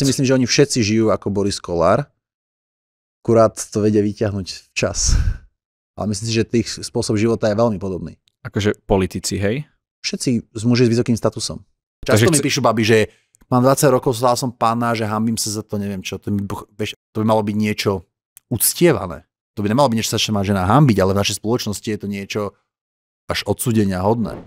si myslím, že oni všetci žijú ako Boris Kolár, akurát to vedia vyťahnuť čas. Ale myslím si, že tých spôsob života je veľmi podobný. Akože politici, hej? Všetci z muži s vysokým statusom. Často Takže mi píšu baby, že mám 20 rokov, zdal som pána, že hambím sa za to, neviem čo. To, by, vieš, to by malo byť niečo uctievané. To by nemalo byť niečo, sa má žena hambiť, ale v našej spoločnosti je to niečo až odsudenia hodné.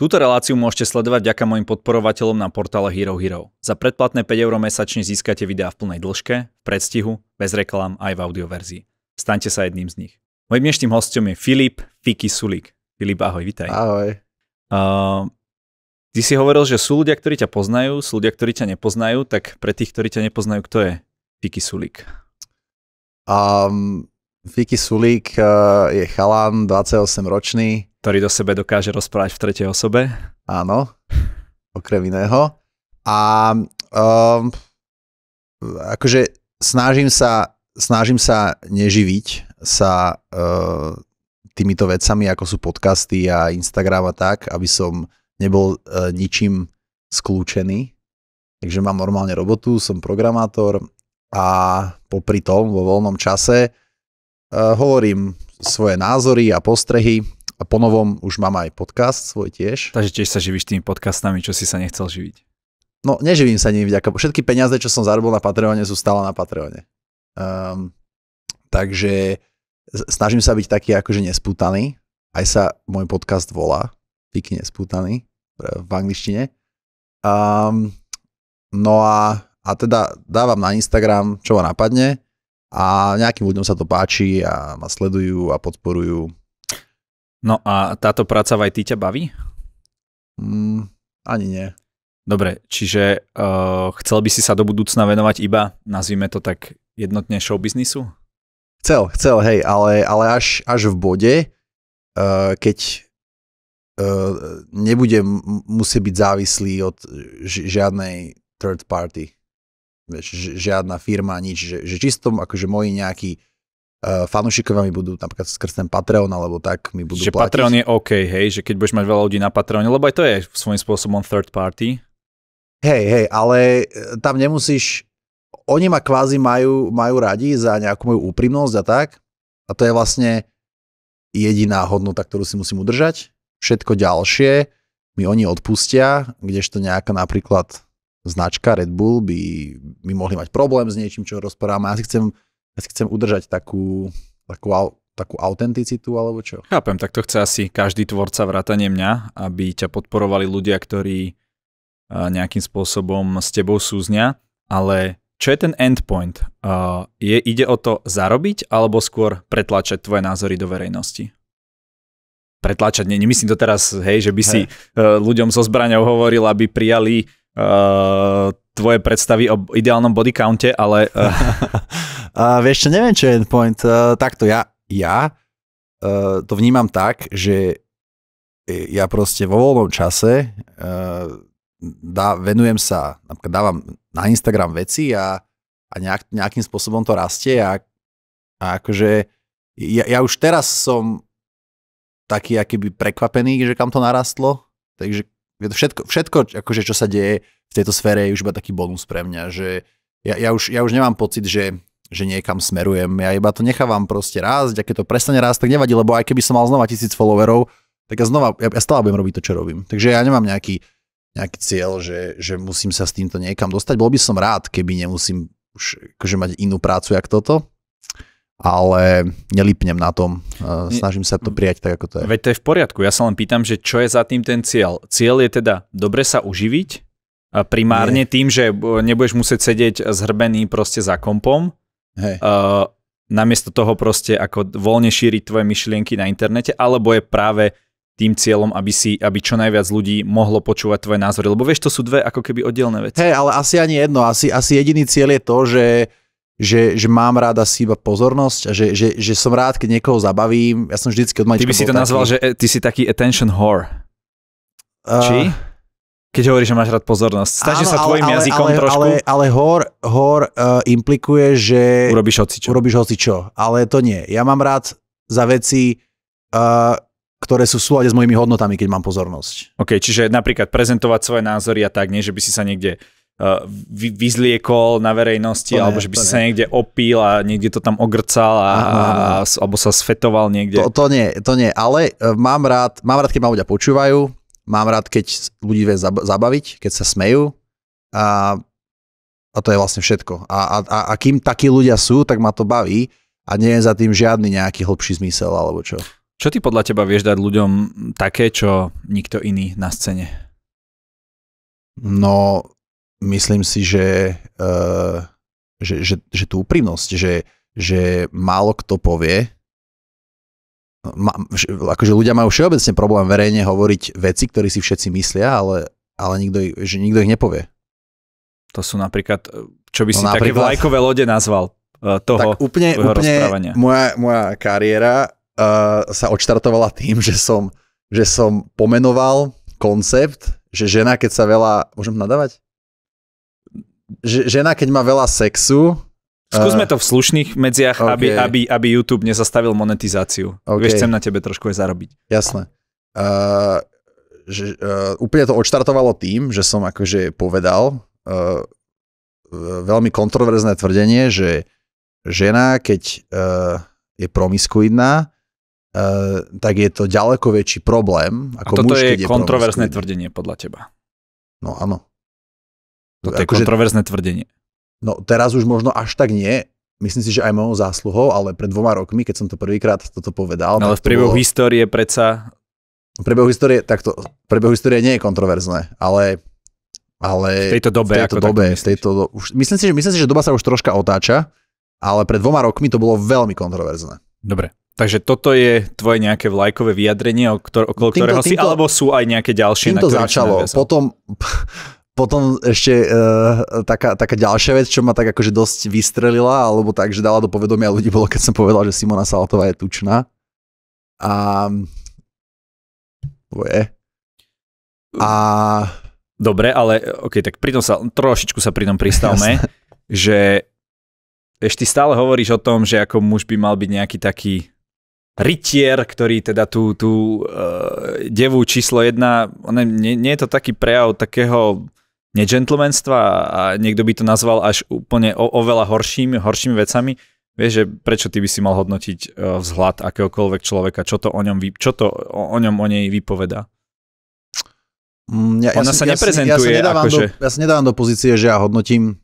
Túto reláciu môžete sledovať ďaká mojim podporovateľom na portále Hero Hero. Za predplatné 5 eur mesačne získate videá v plnej dĺžke, v predstihu, bez reklám aj v audioverzii. Staňte sa jedným z nich. Mojím dnešným hostom je Filip Fiki Sulik. Filip, ahoj, vitaj. Ahoj. Uh, ty si hovoril, že sú ľudia, ktorí ťa poznajú, sú ľudia, ktorí ťa nepoznajú, tak pre tých, ktorí ťa nepoznajú, kto je Fiki Sulik? Um, Fiki Sulik uh, eh, je chalán, 28 ročný, ktorý do sebe dokáže rozprávať v tretej osobe. Áno, okrem iného. A um, akože snažím sa, snažím sa neživiť sa uh, týmito vecami, ako sú podcasty a Instagram a tak, aby som nebol uh, ničím skľúčený. Takže mám normálne robotu, som programátor a popri tom vo voľnom čase uh, hovorím svoje názory a postrehy a ponovom už mám aj podcast svoj tiež. Takže tiež sa živíš tými podcastami, čo si sa nechcel živiť. No, neživím sa nimi vďaka. Všetky peniaze, čo som zarobil na Patreone, sú stále na Patreone. Um, takže snažím sa byť taký akože nespútaný. Aj sa môj podcast volá Fiky nespútaný e, v angličtine. Um, no a, a teda dávam na Instagram, čo ma napadne a nejakým ľuďom sa to páči a ma sledujú a podporujú No a táto práca v IT ťa baví? Mm, ani nie. Dobre, čiže uh, chcel by si sa do budúcna venovať iba, nazvime to tak, jednotne showbiznisu? Chcel, chcel, hej, ale, ale až, až v bode, uh, keď uh, eh, nebudem musieť byť závislý od žiadnej third party. Vieš, žiadna firma, nič. Že, že čisto akože moji nejakí Uh, fanúšikovia mi budú napríklad skrz ten Patreon alebo tak mi budú že platiť. Patreon je OK, hej, že keď budeš mať veľa ľudí na Patreone, lebo aj to je svojím spôsobom third party. Hej, hej, ale eh, tam nemusíš, oni ma kvázi majú, majú radi za nejakú moju úprimnosť a tak. A to je vlastne jediná hodnota, ktorú si musím udržať. Všetko ďalšie mi oni odpustia, kdežto nejaká napríklad značka Red Bull by, mi mohli mať problém s niečím, čo rozprávame. Ja si chcem ja si chcem udržať takú, takú takú autenticitu alebo čo? Chápem, tak to chce asi každý tvorca vrátane mňa, aby ťa podporovali ľudia, ktorí nejakým spôsobom s tebou súznia, ale čo je ten endpoint? Je, ide o to zarobiť alebo skôr pretlačať tvoje názory do verejnosti? Pretlačať, nie nemyslím to teraz, hej, že by si hey. E, ľuďom zo zbraňou hovoril, aby prijali uh, tvoje predstavy o ideálnom body counte, ale... Uh... uh, vieš čo, neviem, čo je endpoint. Uh, eh, takto ja, ja uh, to vnímam tak, že ja proste vo voľnom čase uh, dá, venujem sa, napríklad dávam na Instagram veci a, a nejak, nejakým spôsobom to rastie a, a akože ja, ja už teraz som taký akýby prekvapený, že kam to narastlo, takže všetko, všetko akože, čo sa deje, v tejto sfére je už iba taký bonus pre mňa, že ja, ja, už, ja už nemám pocit, že, že niekam smerujem. Ja iba to nechávam proste rásť a keď to prestane rásť, tak nevadí, lebo aj keby som mal znova tisíc followerov, tak ja znova, ja, ja stále budem robiť to, čo robím. Takže ja nemám nejaký, nejaký cieľ, že, že musím sa s týmto niekam dostať. Bol by som rád, keby nemusím už akože mať inú prácu, jak toto, ale nelipnem na tom. Snažím sa to mm. prijať tak, ako to je. Veď to je v poriadku. Ja sa len pýtam, že čo je za tým ten cieľ. Cieľ je teda dobre sa uživiť, primárne Nie. tým, že nebudeš musieť sedieť zhrbený proste za kompom. Hej. Uh, namiesto toho proste ako voľne šíriť tvoje myšlienky na internete, alebo je práve tým cieľom, aby, si, aby čo najviac ľudí mohlo počúvať tvoje názory. Lebo vieš, to sú dve ako keby oddelné veci. Hej, ale asi ani jedno. Asi, asi jediný cieľ je to, že, že, že mám rád asi iba pozornosť a že, že, že som rád, keď niekoho zabavím. Ja som vždycky od Ty by si to taký. nazval, že e, ty si taký attention whore. Uh, Či? Keď hovoríš, že máš rád pozornosť, Stačí sa tvojim ale, jazykom ale, trošku. Ale, ale hor, hor uh, implikuje, že... Urobíš hocičo. Urobíš hocičo, ale to nie. Ja mám rád za veci, uh, ktoré sú v súlade s mojimi hodnotami, keď mám pozornosť. OK, čiže napríklad prezentovať svoje názory a tak, nie že by si sa niekde uh, vy, vyzliekol na verejnosti, to alebo že by si ne. sa niekde opil a niekde to tam ogrcal a, aha, aha. alebo sa sfetoval niekde. To, to nie, to nie, ale mám rád, mám rád, keď ma ľudia počúvajú, Mám rád, keď ľudí vie zabaviť, keď sa smejú a, a to je vlastne všetko. A, a, a kým takí ľudia sú, tak ma to baví a nie je za tým žiadny nejaký hlbší zmysel alebo čo. Čo ty podľa teba vieš dať ľuďom také, čo nikto iný na scéne? No, myslím si, že, uh, že, že, že tú úprimnosť, že, že málo kto povie, ma, akože ľudia majú všeobecne problém verejne hovoriť veci, ktoré si všetci myslia, ale, ale nikto, ich, že nikto ich nepovie. To sú napríklad, čo by si no, také vlajkové lode nazval e, toho tak úplne, úplne moja, moja kariéra uh, sa odštartovala tým, že som, že som pomenoval koncept, že žena, keď sa veľa... Môžem nadávať? Že, žena, keď má veľa sexu, Skúsme eh, to v slušných medziach, okay. aby, aby, aby YouTube nezastavil monetizáciu. Okay. Vieš, chcem na tebe trošku aj zarobiť. Jasné. Uh, že, uh, úplne to odštartovalo tým, že som akože povedal uh, veľmi kontroverzné tvrdenie, že žena, keď uh, je promiskuidná, uh, tak je to ďaleko väčší problém. Ako A toto muž, je, je kontroverzné tvrdenie podľa teba. No áno. Toto akože, je kontroverzné tvrdenie. No teraz už možno až tak nie, myslím si, že aj mojou zásluhou, ale pred dvoma rokmi, keď som to prvýkrát toto povedal. No, ale v priebehu bolo... histórie predsa... V priebehu histórie, takto, v priebehu histórie nie je kontroverzné, ale... ale v tejto dobe, v tejto ako dobe, v tejto do... už, myslím, si, že, myslím si, že doba sa už troška otáča, ale pred dvoma rokmi to bolo veľmi kontroverzné. Dobre. Takže toto je tvoje nejaké vlajkové vyjadrenie, okolo ktorého týmto, si, alebo sú aj nejaké ďalšie? Týmto na začalo. Potom, potom ešte uh, taká, taká ďalšia vec, čo ma tak akože dosť vystrelila, alebo tak, že dala do povedomia ľudí, bolo keď som povedal, že Simona Salatová je tučná. A... Je. A... Dobre, ale ok, tak pritom sa, trošičku sa pri tom pristavme, že ešte stále hovoríš o tom, že ako muž by mal byť nejaký taký rytier, ktorý teda tú, tú uh, devu číslo jedna, ne, nie, nie je to taký prejav takého negentlemanstva a niekto by to nazval až úplne o, oveľa horšími, horšími vecami. Vieš, že prečo ty by si mal hodnotiť e, vzhľad akéhokoľvek človeka, čo to o ňom, vy, čo to o, o ňom o nej vypoveda? Mm, ja, ja Ona sa ja, neprezentuje ja sa nedávam akože... do, Ja sa nedávam do pozície, že ja hodnotím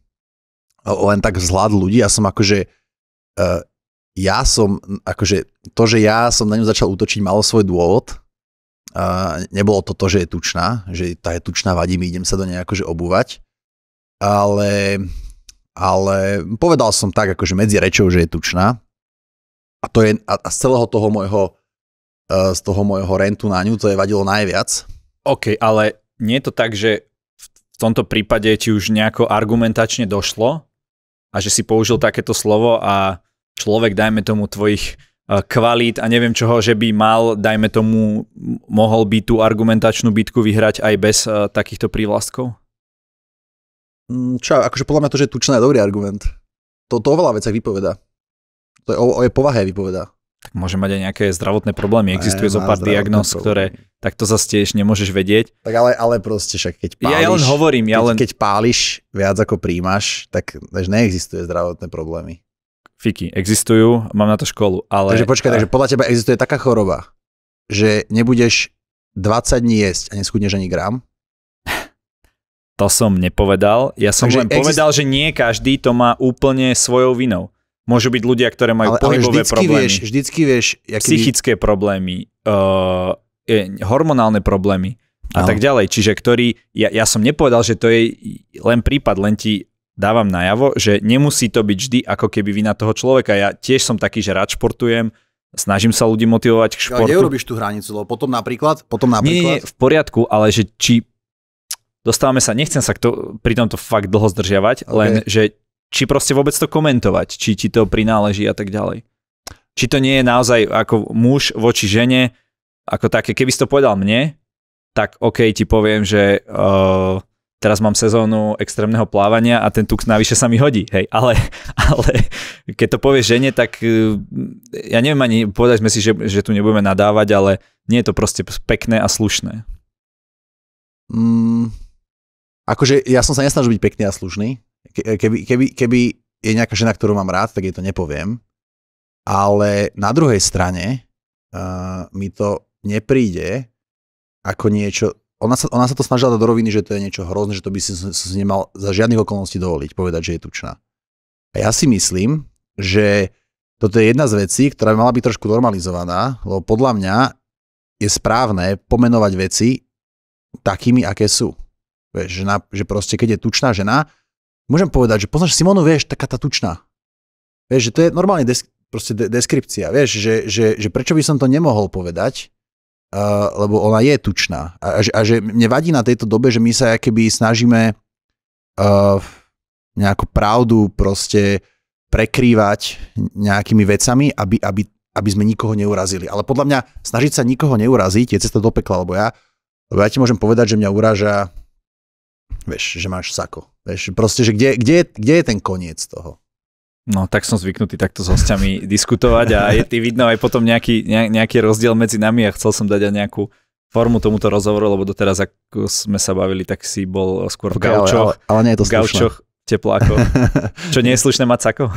e, len tak vzhľad ľudí. Ja som akože... Uh, ja som, akože to, že ja som na ňu začal útočiť, malo svoj dôvod Uh, nebolo to to, že je tučná, že tá je tučná, vadí mi, idem sa do nej akože obúvať. Ale, ale povedal som tak, akože medzi rečou, že je tučná. A, to je, a, a z celého toho môjho, uh, z toho môjho rentu na ňu to je vadilo najviac. OK, ale nie je to tak, že v tomto prípade ti už nejako argumentačne došlo a že si použil takéto slovo a človek, dajme tomu, tvojich Eh, kvalít a neviem čoho, že by mal, dajme tomu, mohol by tú argumentačnú bitku vyhrať aj bez uh, takýchto prívlastkov? Mm, čo, akože podľa mňa to, že tučná je dobrý argument. To, to o veľa vecach vypoveda. To je o, o je povahe vypoveda. Tak môže mať aj nejaké zdravotné problémy. Existuje zo pár diagnóz, ktoré to zase tiež nemôžeš vedieť. Tak ale, ale proste však keď páliš, ja len hovorím, ja len... Keď, keď páliš viac ako príjmaš, tak než neexistuje zdravotné problémy. Fiky existujú, mám na to školu, ale... Takže počkaj, a... takže podľa teba existuje taká choroba, že nebudeš 20 dní jesť a neschudneš ani gram? To som nepovedal. Ja som Takže len exist... povedal, že nie každý to má úplne svojou vinou. Môžu byť ľudia, ktoré majú ale, pohybové ale vždycky problémy. Vieš, vždycky vieš, jaký... Psychické problémy, uh, hormonálne problémy a no. tak ďalej. Čiže ktorý, ja, ja som nepovedal, že to je len prípad, len ti dávam najavo, že nemusí to byť vždy ako keby vina toho človeka. Ja tiež som taký, že rád športujem, snažím sa ľudí motivovať k športu. Ale neurobíš tú hranicu, lebo potom napríklad, potom napríklad... Nie, nie, v poriadku, ale že či dostávame sa, nechcem sa to, pri tomto fakt dlho zdržiavať, okay. len že či proste vôbec to komentovať, či ti to prináleží a tak ďalej. Či to nie je naozaj ako muž voči žene, ako také, keby si to povedal mne, tak OK, ti poviem, že uh, teraz mám sezónu extrémneho plávania a ten tuk navyše sa mi hodí, hej, ale, ale keď to povieš žene, tak e, ja neviem ani, povedať sme si, že, že tu nebudeme nadávať, ale nie je to proste pekné a slušné. Mm, akože ja som sa nesnažil byť pekný a slušný. Ke, keby, keby, keby je nejaká žena, ktorú mám rád, tak jej to nepoviem. Ale na druhej strane uh, mi to nepríde ako niečo ona sa, ona sa to snažila dať do roviny, že to je niečo hrozné, že to by si, si nemal za žiadnych okolností dovoliť povedať, že je tučná. A ja si myslím, že toto je jedna z vecí, ktorá by mala byť trošku normalizovaná, lebo podľa mňa je správne pomenovať veci takými, aké sú. Vieš, žena, že proste, keď je tučná žena, môžem povedať, že poznáš Simonu, vieš, taká tá tučná. Vieš, že to je normálne des, proste de, deskripcia, vieš, že, že, že prečo by som to nemohol povedať, Eh, lebo ona je tučná. A, a, a že mne vadí na tejto dobe, že my sa keby snažíme uh, nejakú pravdu proste prekrývať nejakými vecami, aby, aby, aby sme nikoho neurazili. Ale podľa mňa snažiť sa nikoho neuraziť je cesta do pekla, lebo ja, lebo ja ti môžem povedať, že mňa uráža, vieš, že máš sako. Vieš, proste, že kde, kde, kde je ten koniec toho? No, tak som zvyknutý takto s hostiami diskutovať a je ty vidno aj potom nejaký, nejaký rozdiel medzi nami a chcel som dať aj nejakú formu tomuto rozhovoru, lebo doteraz, ako sme sa bavili, tak si bol skôr v gaučoch. Ale, ale, ale nie je to gaučoch, tepláko. Čo nie je slušné mať sako?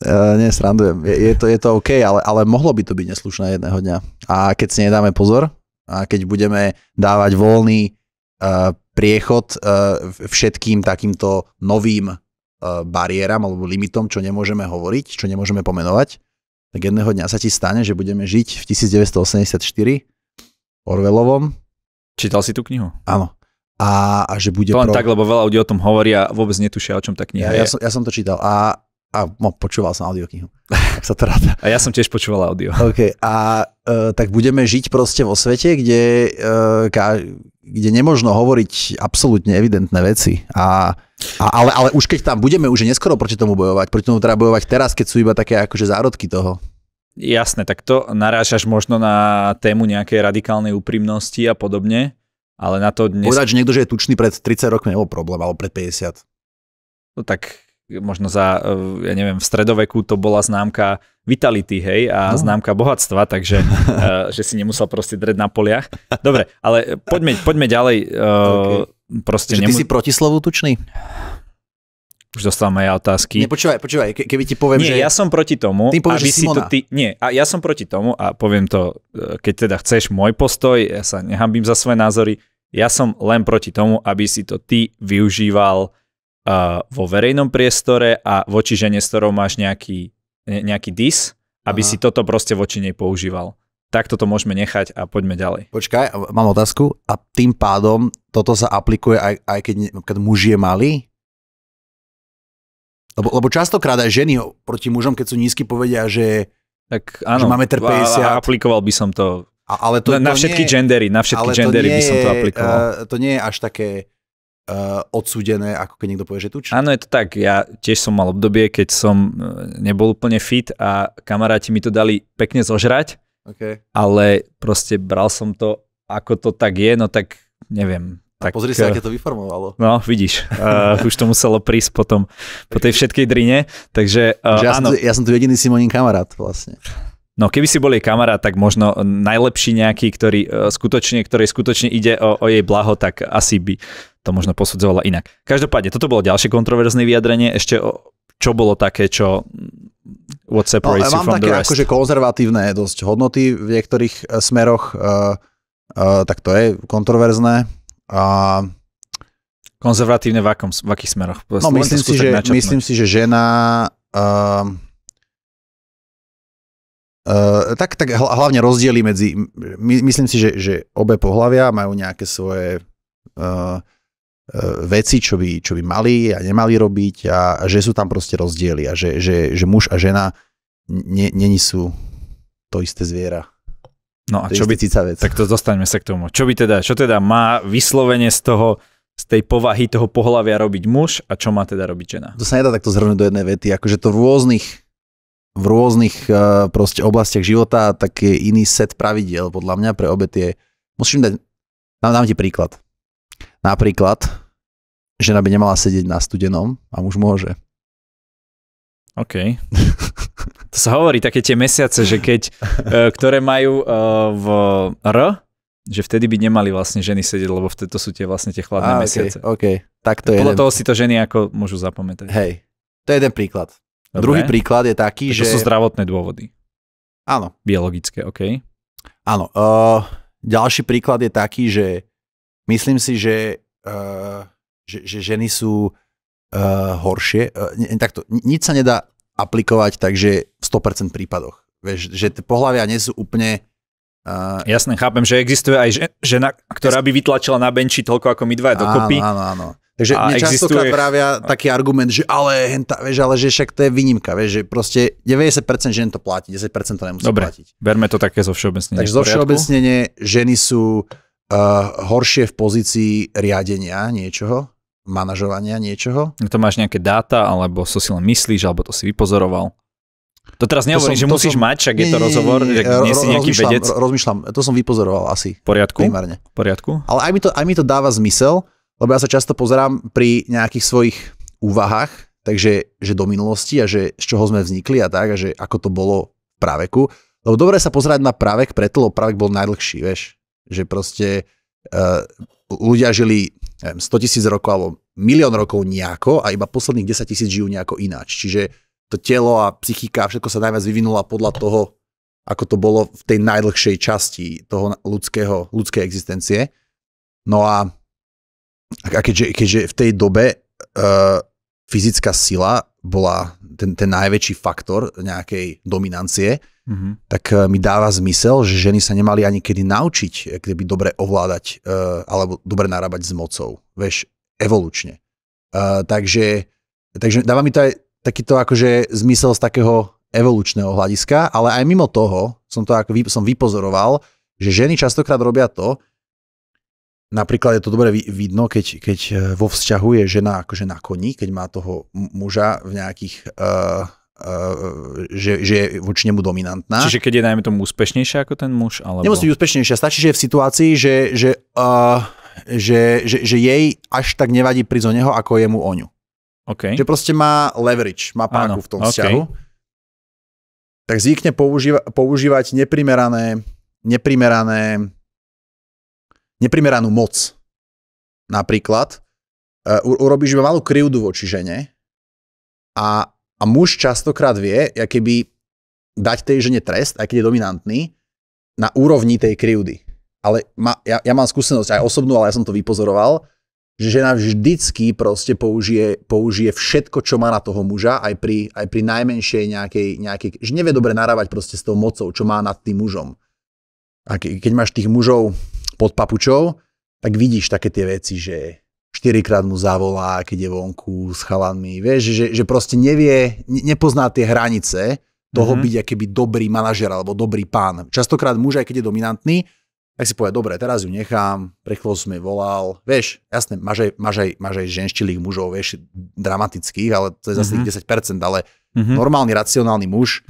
Uh, nie, srandujem. Je, je, to, je to OK, ale, ale mohlo by to byť neslušné jedného dňa. A keď si nedáme pozor, a keď budeme dávať voľný uh, priechod uh, všetkým takýmto novým Eh, bariéram alebo limitom, čo nemôžeme hovoriť, čo nemôžeme pomenovať, tak jedného dňa sa ti stane, že budeme žiť v 1984 Orwellovom. Čítal si tú knihu? Áno. A, a že bude... To len pro... tak, lebo veľa ľudí o tom hovorí a vôbec netušia, o čom tá kniha ja, je. Ja som, ja som to čítal a, a no, počúval som knihu. tak sa to ráda. A ja som tiež počúval audio. Okay. A e, tak budeme žiť proste vo svete, kde e, ka, kde nemožno hovoriť absolútne evidentné veci. A, a, ale, ale už keď tam budeme, už je neskoro proti tomu bojovať. Proti tomu treba bojovať teraz, keď sú iba také akože zárodky toho. Jasné, tak to narážaš možno na tému nejakej radikálnej úprimnosti a podobne, ale na to dnes... Povedať, že niekto, že je tučný pred 30 rokmi nebol problém, alebo pred 50. No tak možno za, eh, ja neviem, v stredoveku to bola známka vitality, hej, a no. známka bohatstva, takže eh, že si nemusel proste dreť na poliach. Dobre, ale poďme, poďme ďalej. Eh, okay. Proste nemu... ty si proti tučný? Už dostávam aj otázky. Nie, počúvaj, počúvaj, ke- keby ti poviem, nie, že... ja som proti tomu, ty povieš, aby si to ty... Nie, a ja som proti tomu a poviem to, keď teda chceš môj postoj, ja sa nehambím za svoje názory, ja som len proti tomu, aby si to ty využíval vo verejnom priestore a voči žene, s ktorou máš nejaký, nejaký dis, aby Aha. si toto proste voči nej používal. Takto to môžeme nechať a poďme ďalej. Počkaj, mám otázku. A tým pádom toto sa aplikuje aj, aj keď, keď muž je malý? Lebo, lebo častokrát aj ženy proti mužom, keď sú nízky, povedia, že, tak, áno, že máme 50. aplikoval by som to, a, ale to na, to na všetky nie, gendery, na všetky gendery by som to aplikoval. Uh, to nie je až také uh, odsudené, ako keď niekto povie, že tuč. Áno, je to tak. Ja tiež som mal obdobie, keď som eh, nebol úplne fit a kamaráti mi to dali pekne zožrať, okay. ale proste bral som to, ako to tak je, no tak neviem. Tak, a pozri sa, eh, aké to vyformovalo. No, vidíš, uh, už to muselo prísť potom, po tej všetkej drine, takže uh, ja áno. Som tu, ja som tu jediný Simonín kamarát vlastne. No keby si boli kamarát, tak možno najlepší nejaký, ktorý e, skutočne, ktorej skutočne ide o, o jej blaho, tak asi by to možno posudzovala inak. Každopádne, toto bolo ďalšie kontroverzné vyjadrenie, ešte o, čo bolo také, čo mm, what no, separates no, you from také, the rest. Akože konzervatívne dosť hodnoty v niektorých e, smeroch, uh, uh, tak to je kontroverzné. A uh, Konzervatívne v, akom, v akých smeroch? No, myslím si, že, myslím si, že žena uh, Uh, tak, tak hlavne rozdiely medzi, my, myslím si, že, že obe pohľavia majú nejaké svoje uh, veci, čo by, čo by mali a nemali robiť a, a že sú tam proste rozdiely a že, že, že muž a žena není sú to isté zviera. No a to čo by, vec. tak to dostaňme sa k tomu. Čo by teda, čo teda má vyslovene z toho, z tej povahy toho pohľavia robiť muž a čo má teda robiť žena? To sa nedá takto zhrnúť do jednej vety, akože to v rôznych v rôznych eh, proste oblastiach života tak je iný set pravidiel podľa mňa pre obe tie. Musím dať, dám, dám ti príklad. Napríklad, žena by nemala sedieť na studenom a muž môže. OK. To sa hovorí také tie mesiace, že keď, eh, ktoré majú eh, v R, že vtedy by nemali vlastne ženy sedieť, lebo vtedy to sú tie vlastne tie chladné ah, okay, mesiace. OK, tak to je. Podľa toho si to ženy ako môžu zapamätať. Hej, to je jeden príklad. Dobre. Druhý príklad je taký, to že... To sú zdravotné dôvody. Áno. Biologické, OK. Áno. Uh, ďalší príklad je taký, že myslím si, že, uh, že, že ženy sú uh, horšie. Uh, ne, takto, nič sa nedá aplikovať, takže v 100% prípadoch. Vieš, že tie pohľavia nie sú úplne... Uh, Jasné, chápem, že existuje aj žena, ktorá by vytlačila na benči toľko ako my dva dokopy. Áno, áno, áno. Takže a mne častokrát existuje... právia taký argument, že ale, henta, vieš, ale že však to je výnimka, vieš, že proste 90% žien to platí, 10% to nemusí Dobre, platiť. berme to také zo všeobecnenia. Takže zo všeobecnenie ženy sú uh, horšie v pozícii riadenia niečoho, manažovania niečoho. No to máš nejaké dáta, alebo so si len myslíš, alebo to si vypozoroval. To teraz nehovorím, že musíš som, mať, však je to rozhovor, nie, že nie si nejaký vedec. Rozmýšľam, to som vypozoroval asi. V poriadku? Primárne. poriadku. Ale aj mi, to, aj mi to dáva zmysel, lebo ja sa často pozerám pri nejakých svojich úvahách, takže že do minulosti a že z čoho sme vznikli a tak, a že ako to bolo v práveku. Lebo dobre sa pozerať na pravek preto, lebo pravek bol najdlhší, vieš. Že proste uh, ľudia žili neviem, 100 tisíc rokov alebo milión rokov nejako a iba posledných 10 tisíc žijú nejako ináč. Čiže to telo a psychika, všetko sa najviac vyvinula podľa toho, ako to bolo v tej najdlhšej časti toho ľudského, ľudskej existencie. No a a keďže, keďže v tej dobe uh, fyzická sila bola ten, ten najväčší faktor nejakej dominancie, mm-hmm. tak e, mi dáva zmysel, že ženy sa nemali ani kedy naučiť, e, keby dobre ovládať uh, alebo dobre narábať s mocou. Vieš, evolučne. Uh, takže, takže dáva mi to aj takýto akože zmysel z takého evolučného hľadiska, ale aj mimo toho som to ako vy, som vypozoroval, že ženy častokrát robia to, Napríklad je to dobre vidno, keď, keď e, vo vzťahu je žena akože na koni, keď má toho muža v nejakých... Uh, Uh, že, že je voči nemu dominantná. Čiže keď je najmä tomu úspešnejšia ako ten muž? Alebo... Nemusí byť úspešnejšia, stačí, že je v situácii, že, že, uh, že, že, že jej až tak nevadí prísť o neho, ako jemu o ňu. Okay. Že proste má leverage, má páku Áno, v tom okay. vzťahu. Tak zvykne používa, používať neprimerané, neprimerané neprimeranú moc. Napríklad e, urobíš iba malú krivdu voči žene a, a muž častokrát vie, keby dať tej žene trest, aj keď je dominantný, na úrovni tej krivdy. Ale ma, ja, ja mám skúsenosť aj osobnú, ale ja som to vypozoroval, že žena vždycky proste použije, použije všetko, čo má na toho muža, aj pri, aj pri najmenšej nejakej, nejakej, že nevie dobre narávať proste s tou mocou, čo má nad tým mužom. A keď máš tých mužov, pod papučou, tak vidíš také tie veci, že štyrikrát mu zavolá, keď je vonku s chalanmi, vieš, že, že proste nevie, nepozná tie hranice toho mm-hmm. byť akéby dobrý manažer alebo dobrý pán. Častokrát muž, aj keď je dominantný, tak si povie, dobre, teraz ju nechám, prechlo som jej volal, vieš, jasne, máš aj, máš aj, máš aj ženštilých mužov, vieš, dramatických, ale to je zase mm-hmm. 10%, ale mm-hmm. normálny, racionálny muž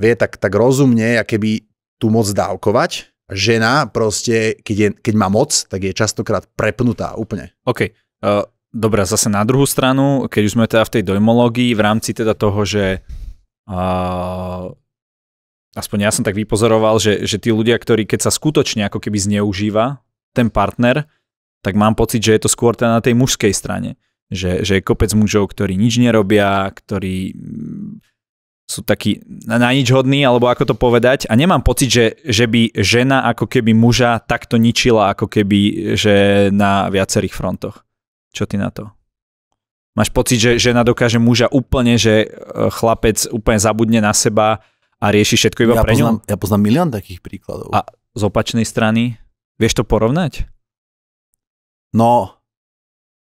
vie tak, tak rozumne, by tu moc dávkovať, žena proste, keď, je, keď má moc, tak je častokrát prepnutá úplne. OK. Uh, eh, Dobre, zase na druhú stranu, keď už sme teda v tej dojmológii, v rámci teda toho, že uh, aspoň ja som tak vypozoroval, že, že tí ľudia, ktorí keď sa skutočne ako keby zneužíva ten partner, tak mám pocit, že je to skôr teda na tej mužskej strane. Že, že je kopec mužov, ktorí nič nerobia, ktorí sú takí na nič hodní, alebo ako to povedať. A nemám pocit, že, že by žena ako keby muža takto ničila, ako keby, že na viacerých frontoch. Čo ty na to? Máš pocit, že žena dokáže muža úplne, že e, chlapec úplne zabudne na seba a rieši všetko iba ja pre ňu? Ja poznám milión takých príkladov. A z opačnej strany? Vieš to porovnať? No,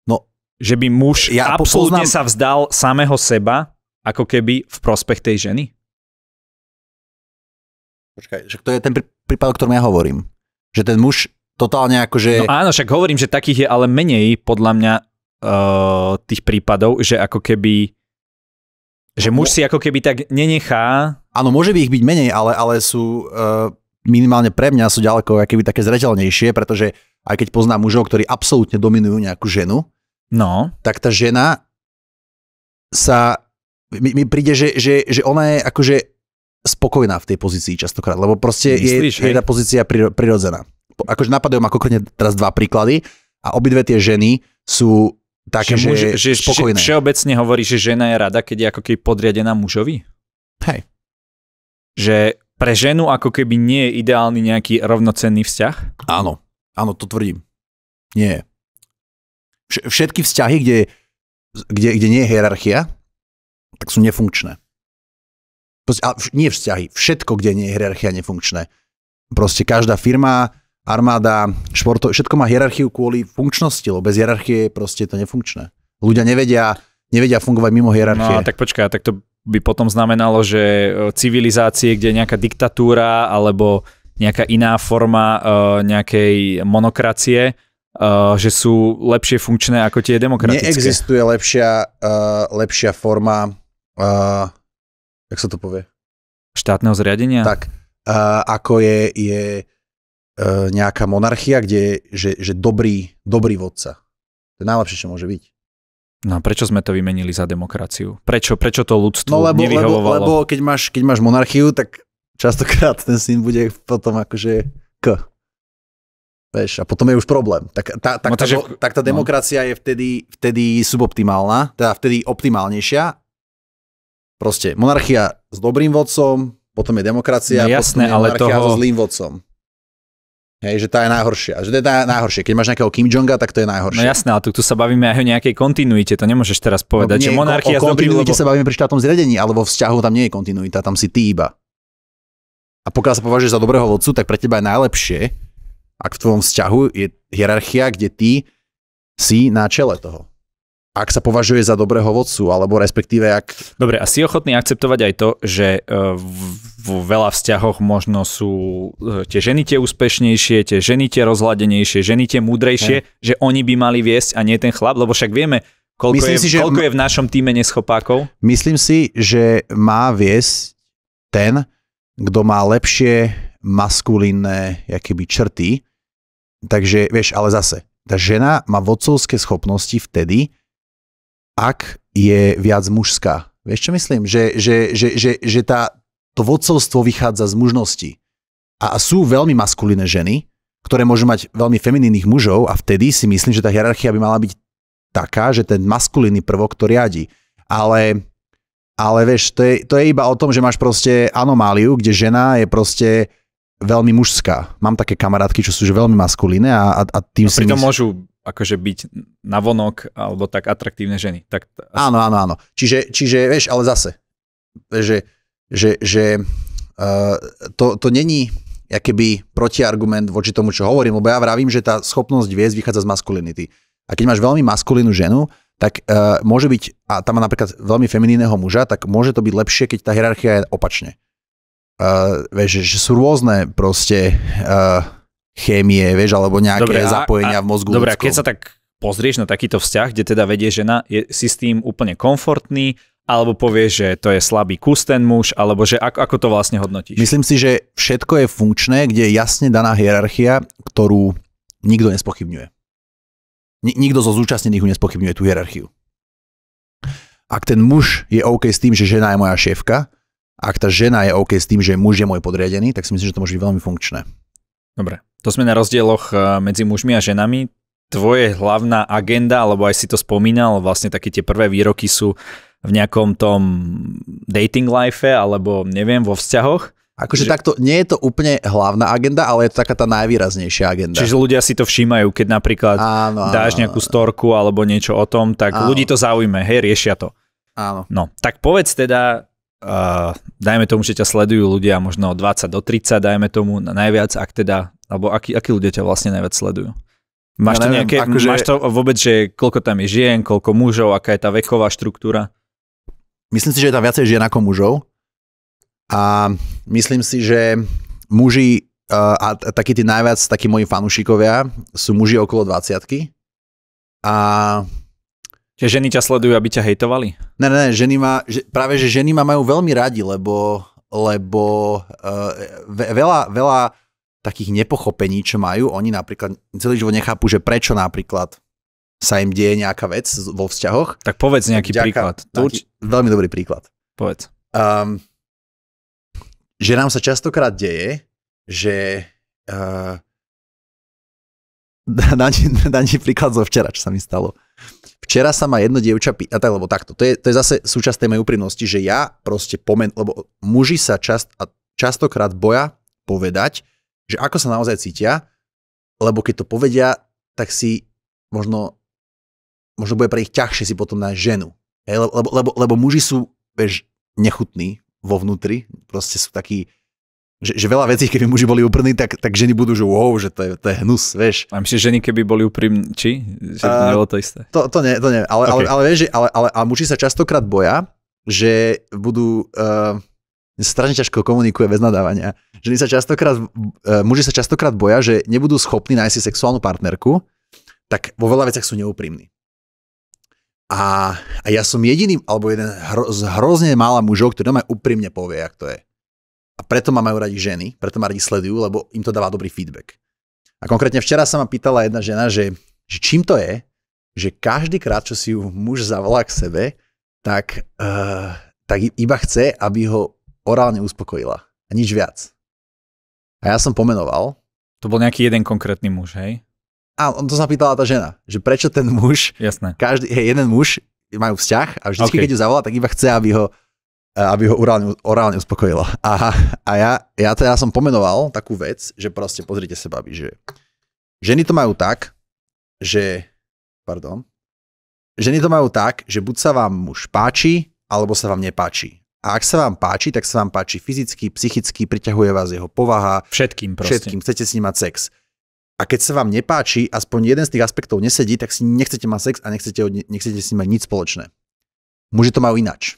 no. Že by muž ja absolútne poznám... sa vzdal samého seba ako keby v prospech tej ženy? Počkaj, však to je ten prípad, o ktorom ja hovorím. Že ten muž totálne akože... No áno, však hovorím, že takých je ale menej podľa mňa uh, tých prípadov, že ako keby... Že muž si ako keby tak nenechá... Áno, môže by ich byť menej, ale, ale sú uh, minimálne pre mňa sú ďaleko keby také zreteľnejšie, pretože aj keď poznám mužov, ktorí absolútne dominujú nejakú ženu, no. tak tá žena sa mi, mi príde, že, že, že ona je akože spokojná v tej pozícii častokrát, lebo proste Myslíš, je, je tá pozícia prirodzená. Akože napadajú ma konkrétne teraz dva príklady a obidve tie ženy sú také, že, že, že spokojné. Všeobecne hovorí, že žena je rada, keď je ako keby podriadená mužovi? Hej. Že pre ženu ako keby nie je ideálny nejaký rovnocenný vzťah? Áno, áno, to tvrdím. Nie. Všetky vzťahy, kde, kde, kde nie je hierarchia, tak sú nefunkčné. Proste, a nie vzťahy, všetko, kde nie je hierarchia, nefunkčné. Proste každá firma, armáda, športo, všetko má hierarchiu kvôli funkčnosti, lebo bez hierarchie proste je to nefunkčné. Ľudia nevedia, nevedia fungovať mimo hierarchie. No tak počkaj, tak to by potom znamenalo, že e, civilizácie, kde je nejaká diktatúra alebo nejaká iná forma uh, nejakej monokracie, uh, že sú lepšie funkčné ako tie demokratické. Neexistuje lepšia, uh, lepšia forma uh, jak sa to povie? Štátneho zriadenia? Tak, uh, ako je, je uh, nejaká monarchia, kde je, že, že dobrý, dobrý vodca. To je najlepšie, čo môže byť. No a prečo sme to vymenili za demokraciu? Prečo, prečo to ľudstvo no, lebo, nevyhovovalo? Lebo, lebo keď, máš, keď máš monarchiu, tak častokrát ten syn bude potom akože k. Veš, a potom je už problém. Tak tá, tak, no, takže, tá, tak tá no. demokracia no. je vtedy, vtedy suboptimálna, teda vtedy optimálnejšia Proste monarchia s dobrým vodcom, potom je demokracia, no, jasné, potom je ale monarchia toho... so zlým vodcom. Hej, že tá je najhoršia. Že to je najhoršie. Keď máš nejakého Kim Jonga, tak to je najhoršie. No jasné, ale tu, tu sa bavíme aj o nejakej kontinuite. To nemôžeš teraz povedať, no, nie, že monarchia... O, o kontinuite lebo... sa bavíme pri štátnom zriadení, ale vo vzťahu tam nie je kontinuita, tam si ty iba. A pokiaľ sa považuješ za dobrého vodcu, tak pre teba je najlepšie, ak v tvojom vzťahu je hierarchia, kde ty si na čele toho ak sa považuje za dobrého vodcu, alebo respektíve ak... Dobre, a si ochotný akceptovať aj to, že e, v veľa vzťahoch možno sú e, tie ženy tie úspešnejšie, tie ženy tie rozhľadenejšie, ženy tie múdrejšie, ne. že oni by mali viesť a nie ten chlap, lebo však vieme, koľko, Myslím je, si, že... koľko je v našom týme neschopákov. Myslím si, že má viesť ten, kto má lepšie maskulínne jakéby črty, takže vieš, ale zase, tá žena má vodcovské schopnosti vtedy, ak je viac mužská. Vieš, čo myslím? Že, že, že, že, že tá, to vodcovstvo vychádza z mužnosti. A sú veľmi maskulíne ženy, ktoré môžu mať veľmi feminínnych mužov a vtedy si myslím, že tá hierarchia by mala byť taká, že ten maskulínny prvok to riadi. Ale, ale vieš, to je, to je iba o tom, že máš proste anomáliu, kde žena je proste veľmi mužská. Mám také kamarátky, čo sú že veľmi maskulíne a, a, a tým no, si... Pritom mysl... môžu akože byť vonok alebo tak atraktívne ženy. Tak t- Áno, áno, áno. Čiže, čiže vieš, ale zase, že, že, že uh, to, to není jakéby protiargument voči tomu, čo hovorím, lebo ja vravím, že tá schopnosť viesť vychádza z maskulinity. A keď máš veľmi maskulínnu ženu, tak uh, môže byť, a tam má napríklad veľmi feminínneho muža, tak môže to byť lepšie, keď tá hierarchia je opačne uh, vieš, že, sú rôzne proste uh, chémie, vieš, alebo nejaké dobre, a, zapojenia a, v mozgu. Dobre, a keď sa tak pozrieš na takýto vzťah, kde teda vedie žena, je, si s tým úplne komfortný, alebo povieš, že to je slabý kus ten muž, alebo že ako, ako to vlastne hodnotíš? Myslím si, že všetko je funkčné, kde je jasne daná hierarchia, ktorú nikto nespochybňuje. Ni- nikto zo zúčastnených ju nespochybňuje tú hierarchiu. Ak ten muž je OK s tým, že žena je moja šéfka, ak tá žena je OK s tým, že muž je môj podriadený, tak si myslím, že to môže byť veľmi funkčné. Dobre, to sme na rozdieloch eh, medzi mužmi a ženami. Tvoje hlavná agenda, alebo aj si to spomínal, vlastne také tie prvé výroky sú v nejakom tom dating life, alebo neviem, vo vzťahoch. Akože že... takto, nie je to úplne hlavná agenda, ale je to taká tá najvýraznejšia agenda. Čiže ľudia si to všímajú, keď napríklad áno, dáš áno, nejakú storku alebo niečo o tom, tak áno. ľudí to zaujme, hej, riešia to. Áno. No, tak povedz teda, Eh, dajme tomu, že ťa sledujú ľudia možno 20 do 30, dajme tomu najviac, ak teda, alebo akí, akí ľudia ťa vlastne najviac sledujú? Máš, ja neviem, nejaké, akože... máš to vôbec, že koľko tam je žien, koľko mužov, aká je tá veková štruktúra? Myslím si, že je tam viacej žien ako mužov. A myslím si, že muži eh, a, a takí tí najviac, takí moji fanúšikovia, sú muži okolo 20 A že ženy ťa sledujú, aby ťa hejtovali? Ne, ne, ne ženy ma, že, práve že ženy ma majú veľmi radi, lebo, lebo uh, ve, veľa, veľa takých nepochopení, čo majú, oni napríklad celý život nechápu, že prečo napríklad sa im deje nejaká vec vo vzťahoch. Tak povedz nejaký Ďaká, príklad. Taký, veľmi dobrý príklad. Povedz. Um, že nám sa častokrát deje, že uh, dám ti príklad zo včera, čo sa mi stalo Včera sa ma jedno dievča pýta, lebo takto, to je, to je zase súčasť tej mojej úprimnosti, že ja proste pomen, lebo muži sa čast, a častokrát boja povedať, že ako sa naozaj cítia, lebo keď to povedia, tak si možno, možno bude pre ich ťažšie si potom na ženu. Hej, lebo, lebo, lebo muži sú, vieš, nechutní vo vnútri, proste sú takí, že, že veľa vecí, keby muži boli úprimní, tak, tak ženy budú, že wow, že to je, to je hnus, vieš. A myslíš, ženy keby boli úprimní, či? Že to nebolo to isté? To, to nie, to nie. Ale, okay. ale, ale, vieš, ale, ale, ale muži sa častokrát boja, že budú... Uh, strašne ťažko komunikuje bez nadávania. Ženy sa častokrát, uh, muži sa častokrát boja, že nebudú schopní nájsť si sexuálnu partnerku, tak vo veľa veciach sú neúprimní. A, a ja som jediný, alebo jeden hro, z hrozne mála mužov, ktorý ma úprimne povie, ak to je. A preto ma majú radi ženy, preto ma radi sledujú, lebo im to dáva dobrý feedback. A konkrétne včera sa ma pýtala jedna žena, že, že čím to je, že každý krát, čo si ju muž zavolá k sebe, tak, uh, tak iba chce, aby ho orálne uspokojila. A nič viac. A ja som pomenoval. To bol nejaký jeden konkrétny muž, hej? A on no to sa pýtala tá žena, že prečo ten muž, Jasné. každý, hej, jeden muž majú vzťah a vždy, okay. keď ju zavolá, tak iba chce, aby ho E, aby ho orálne, orálne uspokojilo. A, a ja, ja teda som pomenoval takú vec, že proste pozrite sa, babi, že ženy to majú tak, že, pardon, ženy to majú tak, že buď sa vám muž páči, alebo sa vám nepáči. A ak sa vám páči, tak sa vám páči fyzicky, psychicky, priťahuje vás jeho povaha. Všetkým proste. Všetkým, chcete s ním mať sex. A keď sa vám nepáči, aspoň jeden z tých aspektov nesedí, tak si nechcete mať sex a nechcete, nechcete s ním mať nič spoločné. Muži to majú inač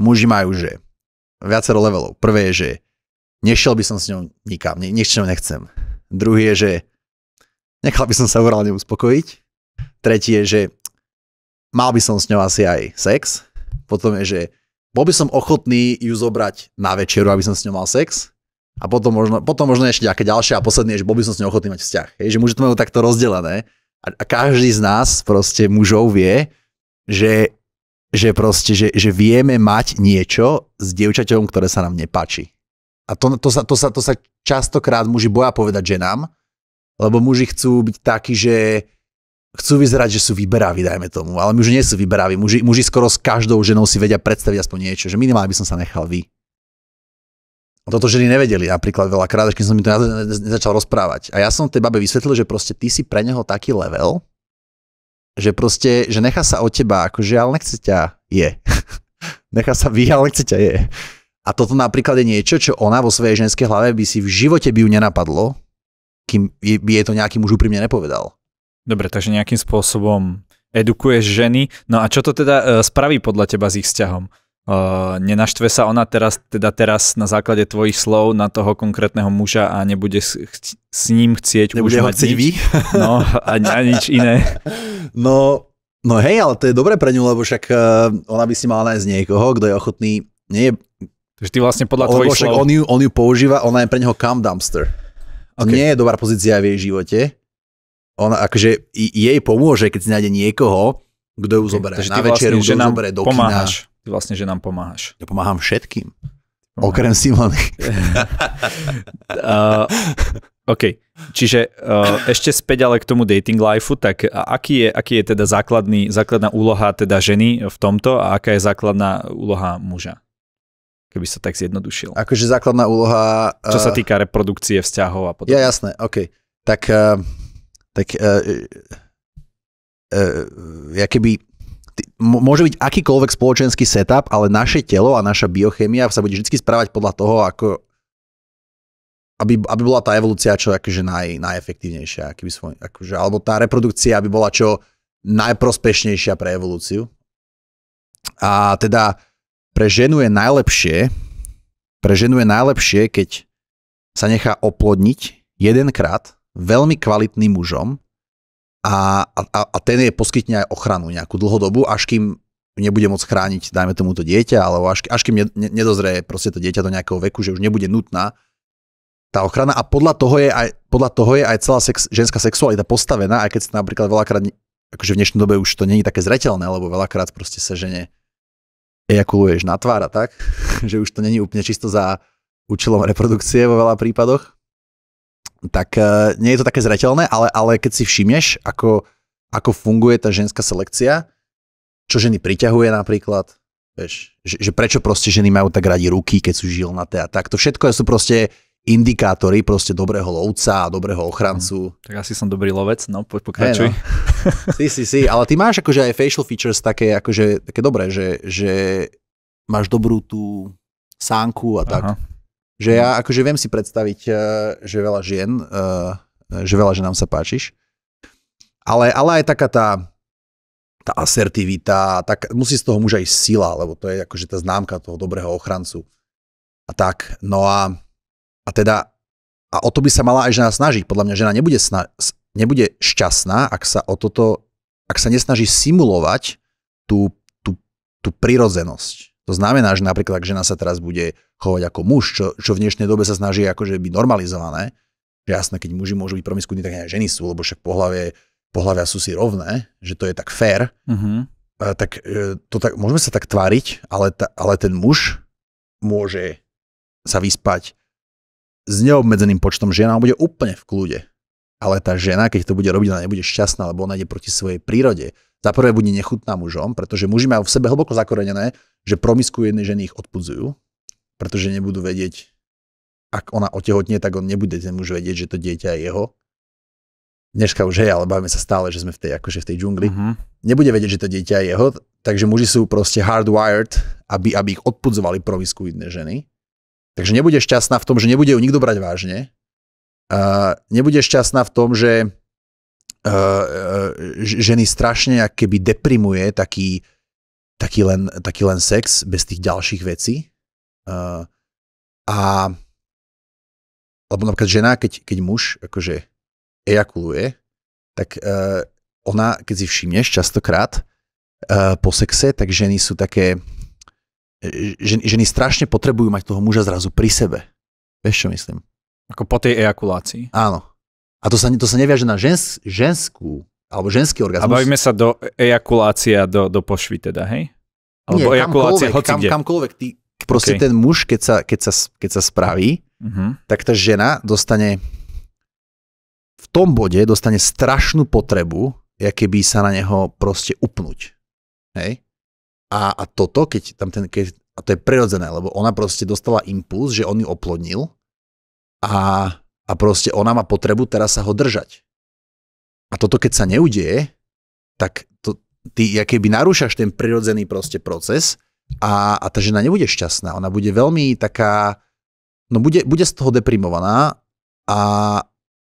muži majú, že viacero levelov. Prvé je, že nešiel by som s ňou nikam, ne, nič ňou nechcem. Druhý je, že nechal by som sa urálne uspokojiť. Tretí je, že mal by som s ňou asi aj sex. Potom je, že bol by som ochotný ju zobrať na večeru, aby som s ňou mal sex. A potom možno, potom možno ešte nejaké ďalšie a posledné je, že bol by som s ňou ochotný mať vzťah. Je, že muži to majú takto rozdelené. A, a každý z nás, proste mužov, vie, že že proste, že, že vieme mať niečo s dievčaťom, ktoré sa nám nepáči. A to, to, sa, to, sa, to sa častokrát muži boja povedať ženám, lebo muži chcú byť takí, že chcú vyzerať, že sú vyberaví, dajme tomu, ale muži nie sú vyberaví. Muži, muži skoro s každou ženou si vedia predstaviť aspoň niečo, že minimálne by som sa nechal vy. Toto ženy nevedeli napríklad veľakrát, keď som mi to začal rozprávať. A ja som tej babe vysvetlil, že proste ty si pre neho taký level, že proste, že nechá sa od teba, akože ale nechce ťa je. nechá sa vy, ale nechce ťa je. A toto napríklad je niečo, čo ona vo svojej ženskej hlave by si v živote by ju nenapadlo, kým by jej to nejaký muž úprimne nepovedal. Dobre, takže nejakým spôsobom edukuješ ženy. No a čo to teda e, spraví podľa teba s ich vzťahom? Uh, nenaštve sa ona teraz, teda teraz na základe tvojich slov na toho konkrétneho muža a nebude s, chci, s ním chcieť nebude už ho mať chcieť nič, vy? no, a, ani nič iné. No, no hej, ale to je dobré pre ňu, lebo však ona by si mala nájsť niekoho, kto je ochotný, nie je... Takže ty vlastne podľa tvojich však slov... on ju, on ju používa, ona je pre neho cam dumpster. Okay. nie je dobrá pozícia v jej živote. Ona akože jej pomôže, keď si nájde niekoho, kto ju okay, na vlastne večeru, vlastne, kto ju zoberie do pomáhaš. kina Ty vlastne, že nám pomáhaš. Ja pomáham všetkým. Pomáham. Okrem Simony. uh, OK, čiže uh, ešte späť ale k tomu dating lifeu, tak aký je, aký je teda základný, základná úloha teda ženy v tomto a aká je základná úloha muža? Keby sa tak zjednodušil. Akože základná úloha... Uh, Čo sa týka reprodukcie vzťahov a podobne. Ja, jasné, OK. Tak, uh, tak uh, uh, ja keby môže byť akýkoľvek spoločenský setup, ale naše telo a naša biochémia sa bude vždy správať podľa toho, ako aby, aby bola tá evolúcia čo akože naj, najefektívnejšia, aký by svoj, akože, alebo tá reprodukcia, aby bola čo najprospešnejšia pre evolúciu. A teda pre ženu je najlepšie, pre ženu je najlepšie, keď sa nechá oplodniť jedenkrát veľmi kvalitným mužom, a, a, a ten jej poskytne aj ochranu nejakú dlhodobu, až kým nebude môcť chrániť, dajme tomu to dieťa, alebo až, až kým ne, ne, nedozrie proste to dieťa do nejakého veku, že už nebude nutná tá ochrana a podľa toho je aj, podľa toho je aj celá sex, ženská sexualita postavená, aj keď sa napríklad veľakrát, akože v dnešnej dobe už to není také zretelné, lebo veľakrát proste sa žene ejakuluješ na tvár a tak, že už to není úplne čisto za účelom reprodukcie vo veľa prípadoch tak uh, nie je to také zretelné, ale, ale keď si všimneš, ako, ako funguje tá ženská selekcia, čo ženy priťahuje napríklad, vieš, že, že prečo proste ženy majú tak radi ruky, keď sú žilnaté a tak. To všetko sú proste indikátory proste dobrého lovca a dobrého ochrancu. Hm, tak asi som dobrý lovec, no poď pokračuj. Hey no. si, si, si, ale ty máš akože aj facial features také, akože, také dobré, že, že máš dobrú tú sánku a tak. Aha. Že mhm. ja akože viem si predstaviť, eh, že veľa žien, eh, eh, že veľa ženám sa páčiš. Ale, ale aj taká tá, tá asertivita, tak musí z toho muža aj sila, lebo to je akože tá známka toho dobrého ochrancu. A tak, no a, a teda, a o to by sa mala aj žena snažiť. Podľa mňa žena nebude, sna, nebude šťastná, ak sa o toto, ak sa nesnaží simulovať tú, tú, tú prirodzenosť. To znamená, že napríklad, ak žena sa teraz bude chovať ako muž, čo, čo v dnešnej dobe sa snaží akože byť normalizované, že jasné, keď muži môžu byť promiskutní, tak aj ženy sú, lebo však pohlavie, pohľavia sú si rovné, že to je tak fair, uh-huh. Mm-hmm. tak, e, to tak môžeme sa tak tváriť, ale, ta, ale ten muž môže sa vyspať s neobmedzeným počtom žien a bude úplne v kľude. Ale tá žena, keď to bude robiť, ona nebude šťastná, lebo ona ide proti svojej prírode. Za prvé bude nechutná mužom, pretože muži majú v sebe hlboko zakorenené, že promisku jednej ženy ich odpudzujú, pretože nebudú vedieť, ak ona otehotne, tak on nebude ten muž vedieť, že to dieťa je jeho. Dneska už je, ale bavíme sa stále, že sme v tej, akože v tej džungli. Uh-huh. Nebude vedieť, že to dieťa je jeho, takže muži sú proste hardwired, aby, aby ich odpudzovali jednej ženy. Takže nebude šťastná v tom, že nebude ju nikto brať vážne. Uh, nebude šťastná v tom, že uh, ženy strašne keby deprimuje taký taký len, taký len sex bez tých ďalších vecí. Uh, a lebo napríklad žena, keď, keď muž akože ejakuluje, tak uh, ona, keď si všimneš častokrát uh, po sexe, tak ženy sú také, ženy, ženy strašne potrebujú mať toho muža zrazu pri sebe. Vieš, čo myslím? Ako po tej ejakulácii. Áno. A to sa, to sa neviaže na žens, ženskú, alebo ženský orgazmus. A bavíme sa do ejakulácia, do, do pošvy teda, hej? Alebo Nie, ejakulácia, kamkoľvek, kam, kde. kamkoľvek. Ty, proste okay. ten muž, keď sa, keď sa, keď sa spraví, uh-huh. tak tá žena dostane v tom bode dostane strašnú potrebu, aké by sa na neho proste upnúť. Hej? A, a toto, keď tam ten, keď, a to je prirodzené, lebo ona proste dostala impuls, že on ju oplodnil a, a proste ona má potrebu teraz sa ho držať. A toto, keď sa neudeje, tak ty keby narúšaš ten prirodzený proste proces a, a tá žena nebude šťastná. Ona bude veľmi taká, no bude, bude z toho deprimovaná a,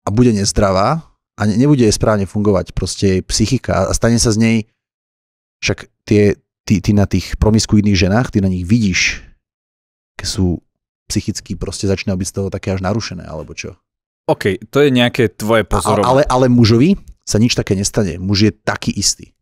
a bude nezdravá a ne, nebude jej správne fungovať proste jej psychika a stane sa z nej, však tie, ty, ty na tých promiskuidných ženách, ty na nich vidíš, keď sú psychicky proste začínajú byť z toho také až narušené, alebo čo? OK, to je nejaké tvoje pozorovanie. Ale, ale mužovi sa nič také nestane. Muž je taký istý.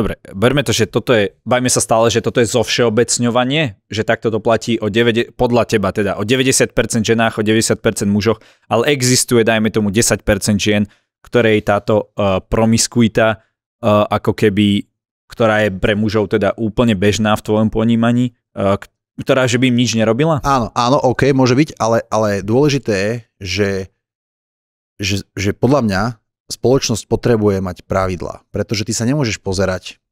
Dobre, berme to, že toto je, bajme sa stále, že toto je zo všeobecňovanie, že takto to platí o 9, podľa teba teda, o 90% ženách, o 90% mužoch, ale existuje, dajme tomu, 10% žien, ktorej táto uh, promiskuita uh, ako keby, ktorá je pre mužov teda úplne bežná v tvojom ponímaní, uh, ktorá že by im nič nerobila? Áno, áno, OK, môže byť, ale, ale dôležité je, že, že, že podľa mňa spoločnosť potrebuje mať pravidla, pretože ty sa nemôžeš pozerať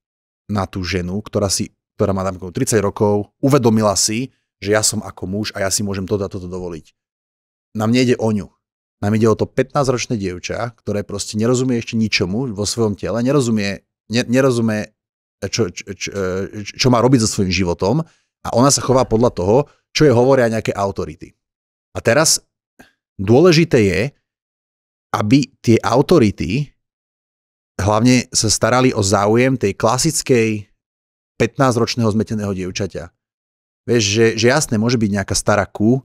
na tú ženu, ktorá, si, ktorá má tam 30 rokov, uvedomila si, že ja som ako muž a ja si môžem toto a toto dovoliť. Nám nejde o ňu. Nám ide o to 15-ročné dievča, ktoré proste nerozumie ešte ničomu vo svojom tele, nerozumie, nerozumie čo, čo, čo, čo má robiť so svojím životom a ona sa chová podľa toho, čo je hovoria nejaké autority. A teraz dôležité je, aby tie autority hlavne sa starali o záujem tej klasickej 15-ročného zmeteného dievčaťa. Vieš, že, že jasné, môže byť nejaká stará ku,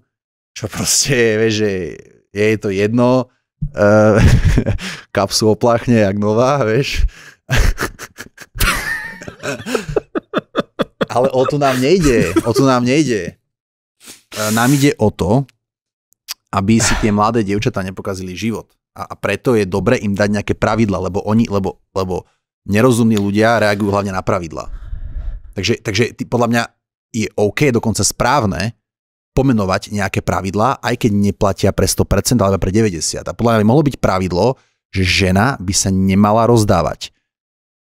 čo proste, vieš, že je to jedno, uh, kapsu opláchne jak nová, vieš. Ale o to nám nejde, o to nám nejde. E, nám ide o to, aby si tie mladé dievčatá nepokazili život a, a preto je dobre im dať nejaké pravidla, lebo oni, lebo, lebo nerozumní ľudia reagujú hlavne na pravidla. Takže, takže ty, podľa mňa je OK, dokonca správne, pomenovať nejaké pravidlá, aj keď neplatia pre 100%, alebo pre 90%. A podľa mňa by mohlo byť pravidlo, že žena by sa nemala rozdávať.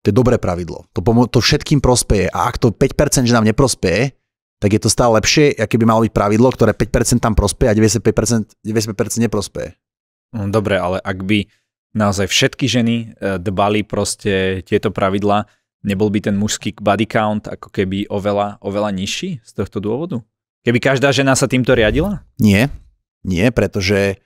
To je dobré pravidlo. To, pomo- to všetkým prospeje. A ak to 5% ženám neprospeje, tak je to stále lepšie, aké by malo byť pravidlo, ktoré 5% tam prospeje a 95%, 95% neprospeje. Hm, dobre, ale ak by naozaj všetky ženy eh, dbali proste tieto pravidlá, nebol by ten mužský body count ako keby oveľa, oveľa nižší z tohto dôvodu? Keby každá žena sa týmto riadila? Nie, nie, pretože,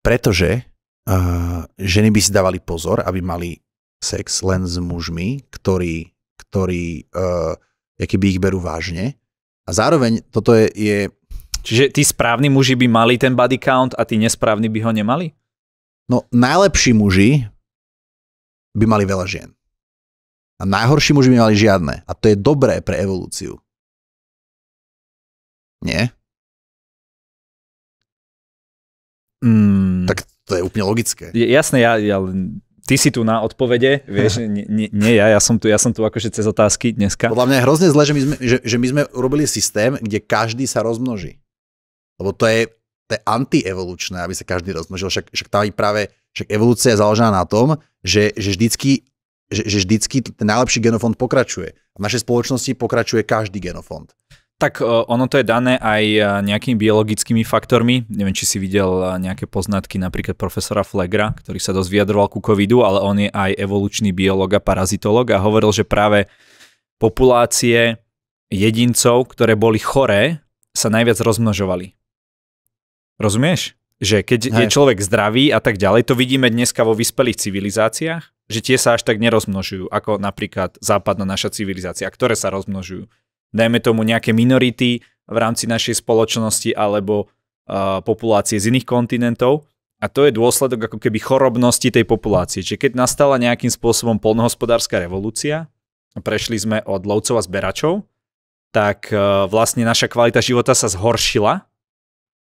pretože uh, ženy by si dávali pozor, aby mali sex len s mužmi, ktorí, ktorí uh, eh, keby ich berú vážne. A zároveň toto je, je Čiže tí správni muži by mali ten body count a tí nesprávni by ho nemali? No najlepší muži by mali veľa žien. A najhorší muži by mali žiadne. A to je dobré pre evolúciu. Nie? Mm. Tak to je úplne logické. Je, jasné, ja, ja, ty si tu na odpovede, vieš, nie, nie, nie ja, ja som, tu, ja som tu akože cez otázky dneska. Podľa mňa je hrozne zle, že my sme, že, že my sme urobili systém, kde každý sa rozmnoží. Lebo to je, to je antievolučné, aby sa každý rozmnožil. Však, však tá práve, však evolúcia je založená na tom, že, že vždycky že, že vždycky ten najlepší genofond pokračuje. V našej spoločnosti pokračuje každý genofond. Tak e, ono to je dané aj e, nejakými biologickými faktormi. Neviem, či si videl e, nejaké poznatky napríklad profesora Flegra, ktorý sa dosť vyjadroval ku covidu, ale on je aj evolučný biológ a parazitológ a hovoril, že práve populácie jedincov, ktoré boli choré, sa najviac rozmnožovali. Rozumieš? Že keď Hej. je človek zdravý a tak ďalej, to vidíme dneska vo vyspelých civilizáciách, že tie sa až tak nerozmnožujú, ako napríklad západná naša civilizácia, ktoré sa rozmnožujú. Dajme tomu nejaké minority v rámci našej spoločnosti alebo uh, populácie z iných kontinentov, a to je dôsledok ako keby chorobnosti tej populácie. Čiže keď nastala nejakým spôsobom polnohospodárska revolúcia, prešli sme od lovcov a zberačov, tak vlastne naša kvalita života sa zhoršila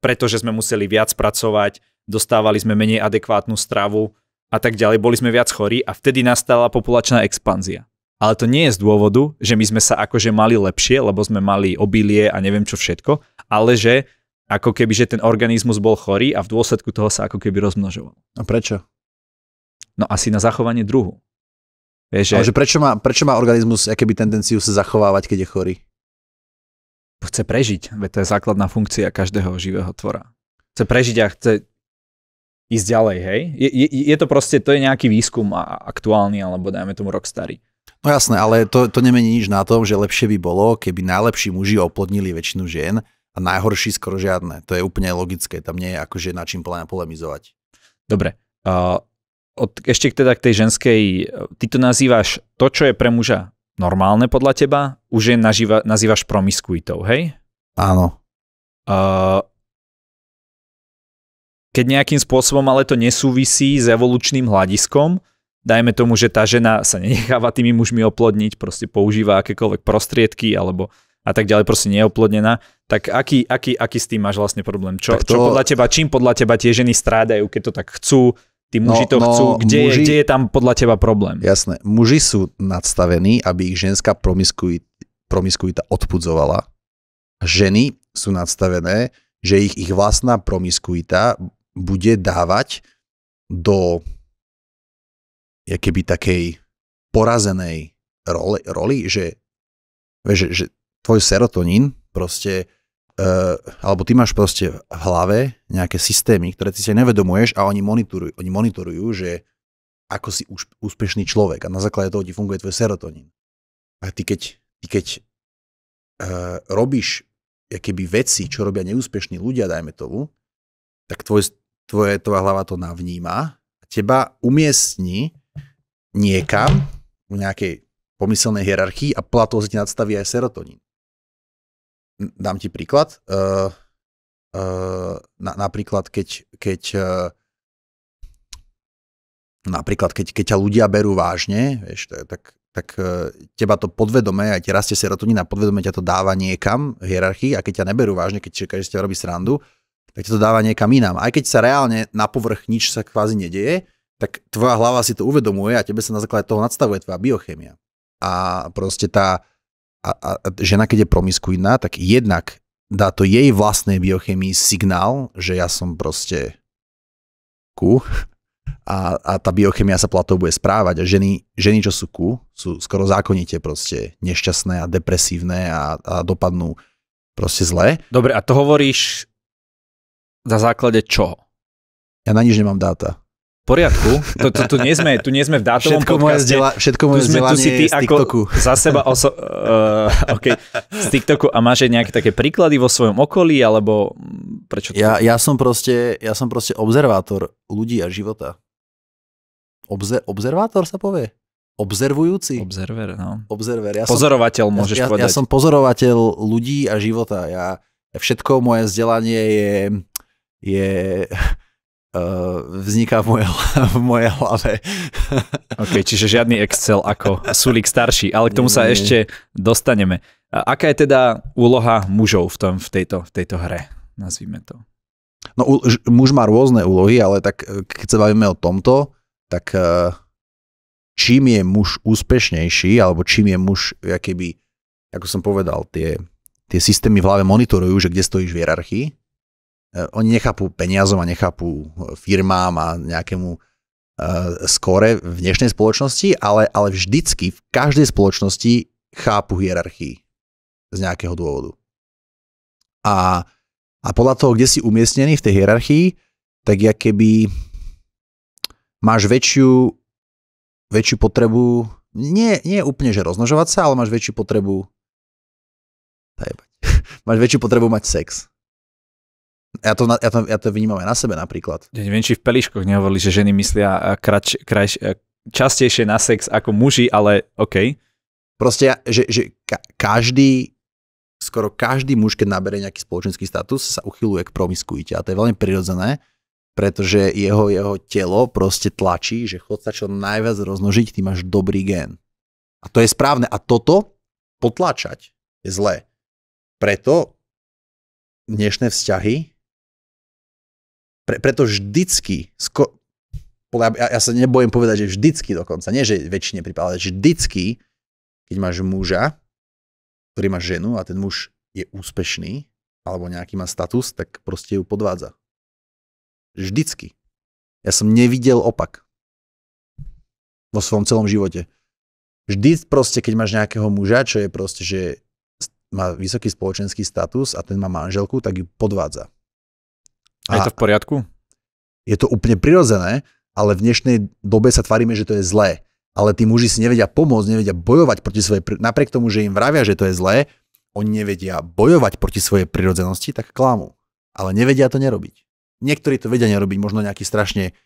pretože sme museli viac pracovať, dostávali sme menej adekvátnu stravu a tak ďalej, boli sme viac chorí a vtedy nastala populačná expanzia. Ale to nie je z dôvodu, že my sme sa akože mali lepšie, lebo sme mali obilie a neviem čo všetko, ale že ako keby, že ten organizmus bol chorý a v dôsledku toho sa ako keby rozmnožoval. A prečo? No asi na zachovanie druhu. Vieš, že... Ale že prečo, má, prečo má organizmus keby tendenciu sa zachovávať, keď je chorý? chce prežiť, veď to je základná funkcia každého živého tvora. Chce prežiť a chce ísť ďalej, hej? Je, je, je to proste, to je nejaký výskum aktuálny, alebo dajme tomu rok starý. No jasné, ale to, to nemení nič na tom, že lepšie by bolo, keby najlepší muži oplodnili väčšinu žien a najhorší skoro žiadne. To je úplne logické, tam nie je akože na čím polemizovať. Dobre, uh, od, ešte teda k tej ženskej, e, ty to nazývaš to, čo je pre muža normálne podľa teba, už je nažíva, nazývaš promiskuitou, hej? Áno. Uh, keď nejakým spôsobom ale to nesúvisí s evolučným hľadiskom, dajme tomu, že tá žena sa nenecháva tými mužmi oplodniť, proste používa akékoľvek prostriedky alebo a tak ďalej, proste neoplodnená. tak aký, aký, aký s tým máš vlastne problém? Čo, to... čo podľa teba, čím podľa teba tie ženy strádajú, keď to tak chcú, Tí muži no, to no, chcú. No, kde, muži, je, kde je tam podľa teba problém? Jasné. Muži sú nadstavení, aby ich ženská promiskuita odpudzovala. Ženy sú nadstavené, že ich, ich vlastná promiskuita bude dávať do keby takej porazenej roli, roli že, že, že tvoj serotonín proste Eh, alebo ty máš proste v hlave nejaké systémy, ktoré ty si nevedomuješ a oni monitorujú, oni monitorujú že ako si už úspešný človek a na základe toho ti funguje tvoj serotonín. A ty keď, ty keď uh, robíš keby veci, čo robia neúspešní ľudia, dajme tomu, tak tvoj, tvoje, tvoja hlava to navníma a teba umiestni niekam v nejakej pomyselnej hierarchii a si ti nadstaví aj serotonín dám ti príklad. Uh, uh, na, napríklad, keď, keď uh, napríklad, keď, keď ťa ľudia berú vážne, vieš, tak, tak teba to podvedome, aj ti rastie serotonín a podvedome ťa to dáva niekam v hierarchii a keď ťa neberú vážne, keď čekáš, že ťa robí srandu, tak ťa to dáva niekam inám. Aj keď sa reálne na povrch nič sa kvázi nedieje, tak tvoja hlava si to uvedomuje a tebe sa na základe toho nadstavuje tvoja biochemia. A proste tá, a, a, žena, keď je promiskuidná, tak jednak dá to jej vlastnej biochemii signál, že ja som proste ku a, a tá biochemia sa platou bude správať a ženy, ženy, čo sú ku, sú skoro zákonite proste nešťastné a depresívne a, a dopadnú proste zle. Dobre, a to hovoríš na základe čoho? Ja na nič nemám dáta poriadku, to, to, tu, nie sme, tu nie sme v dátovom všetko podcaste. Zdieľa, všetko moje vzdelanie je z TikToku. za seba oso- uh, okay, z TikToku a máš nejaké také príklady vo svojom okolí, alebo prečo? To... Ja, ja, som proste, ja som proste observátor ľudí a života. Obze- observátor sa povie? Obzervujúci? Observer, no. Observer. Ja pozorovateľ som, môžeš ja, povedať. Ja som pozorovateľ ľudí a života. Ja, všetko moje vzdelanie je, je Eh, vzniká v mojej, v mojej hlave. OK, čiže žiadny Excel ako Sulik starší, ale k tomu sa ešte dostaneme. A aká je teda úloha mužov v, tom, v, tejto, v tejto hre, nazvime to? No muž má rôzne úlohy, ale tak eh, keď sa bavíme o tomto, tak eh, čím je muž úspešnejší, alebo čím je muž, keby, ako som povedal, tie, tie systémy v hlave monitorujú, že kde stojíš v hierarchii, Eh, oni nechápu peniazom a nechápu eh, firmám a nejakému eh, skore v dnešnej spoločnosti, ale, ale vždycky v každej spoločnosti chápu hierarchii z nejakého dôvodu. A, a podľa toho, kde si umiestnený v tej hierarchii, tak ja keby máš väčšiu, väčšiu potrebu, nie, nie úplne, že roznožovať sa, ale máš väčšiu potrebu, tajbať, máš väčšiu potrebu mať sex. Ja to, ja, to, ja to vnímam aj na sebe napríklad. Ja neviem, či v peliškoch nehovorili, že ženy myslia krač, krač, eh, častejšie na sex ako muži, ale OK. Proste, že, že ka- každý, skoro každý muž, keď nabere nejaký spoločenský status, sa uchyluje k promiskuite a to je veľmi prirodzené, pretože jeho, jeho telo proste tlačí, že chod sa čo najviac roznožiť, ty máš dobrý gen. A to je správne. A toto potláčať je zlé. Preto dnešné vzťahy pre, preto vždycky, sko- ja, ja sa nebojím povedať, že vždycky dokonca, nie že väčšine prípadov, ale vždycky, keď máš muža, ktorý má ženu a ten muž je úspešný, alebo nejaký má status, tak proste ju podvádza. Vždycky. Ja som nevidel opak. Vo svojom celom živote. Vždy proste, keď máš nejakého muža, čo je proste, že má vysoký spoločenský status a ten má manželku, tak ju podvádza. A je to v poriadku? Je to úplne prirodzené, ale v dnešnej dobe sa tvárime, že to je zlé. Ale tí muži si nevedia pomôcť, nevedia bojovať proti svojej... Napriek tomu, že im vravia, že to je zlé, oni nevedia bojovať proti svojej prirodzenosti, tak klamú. Ale nevedia to nerobiť. Niektorí to vedia nerobiť, možno nejaký strašne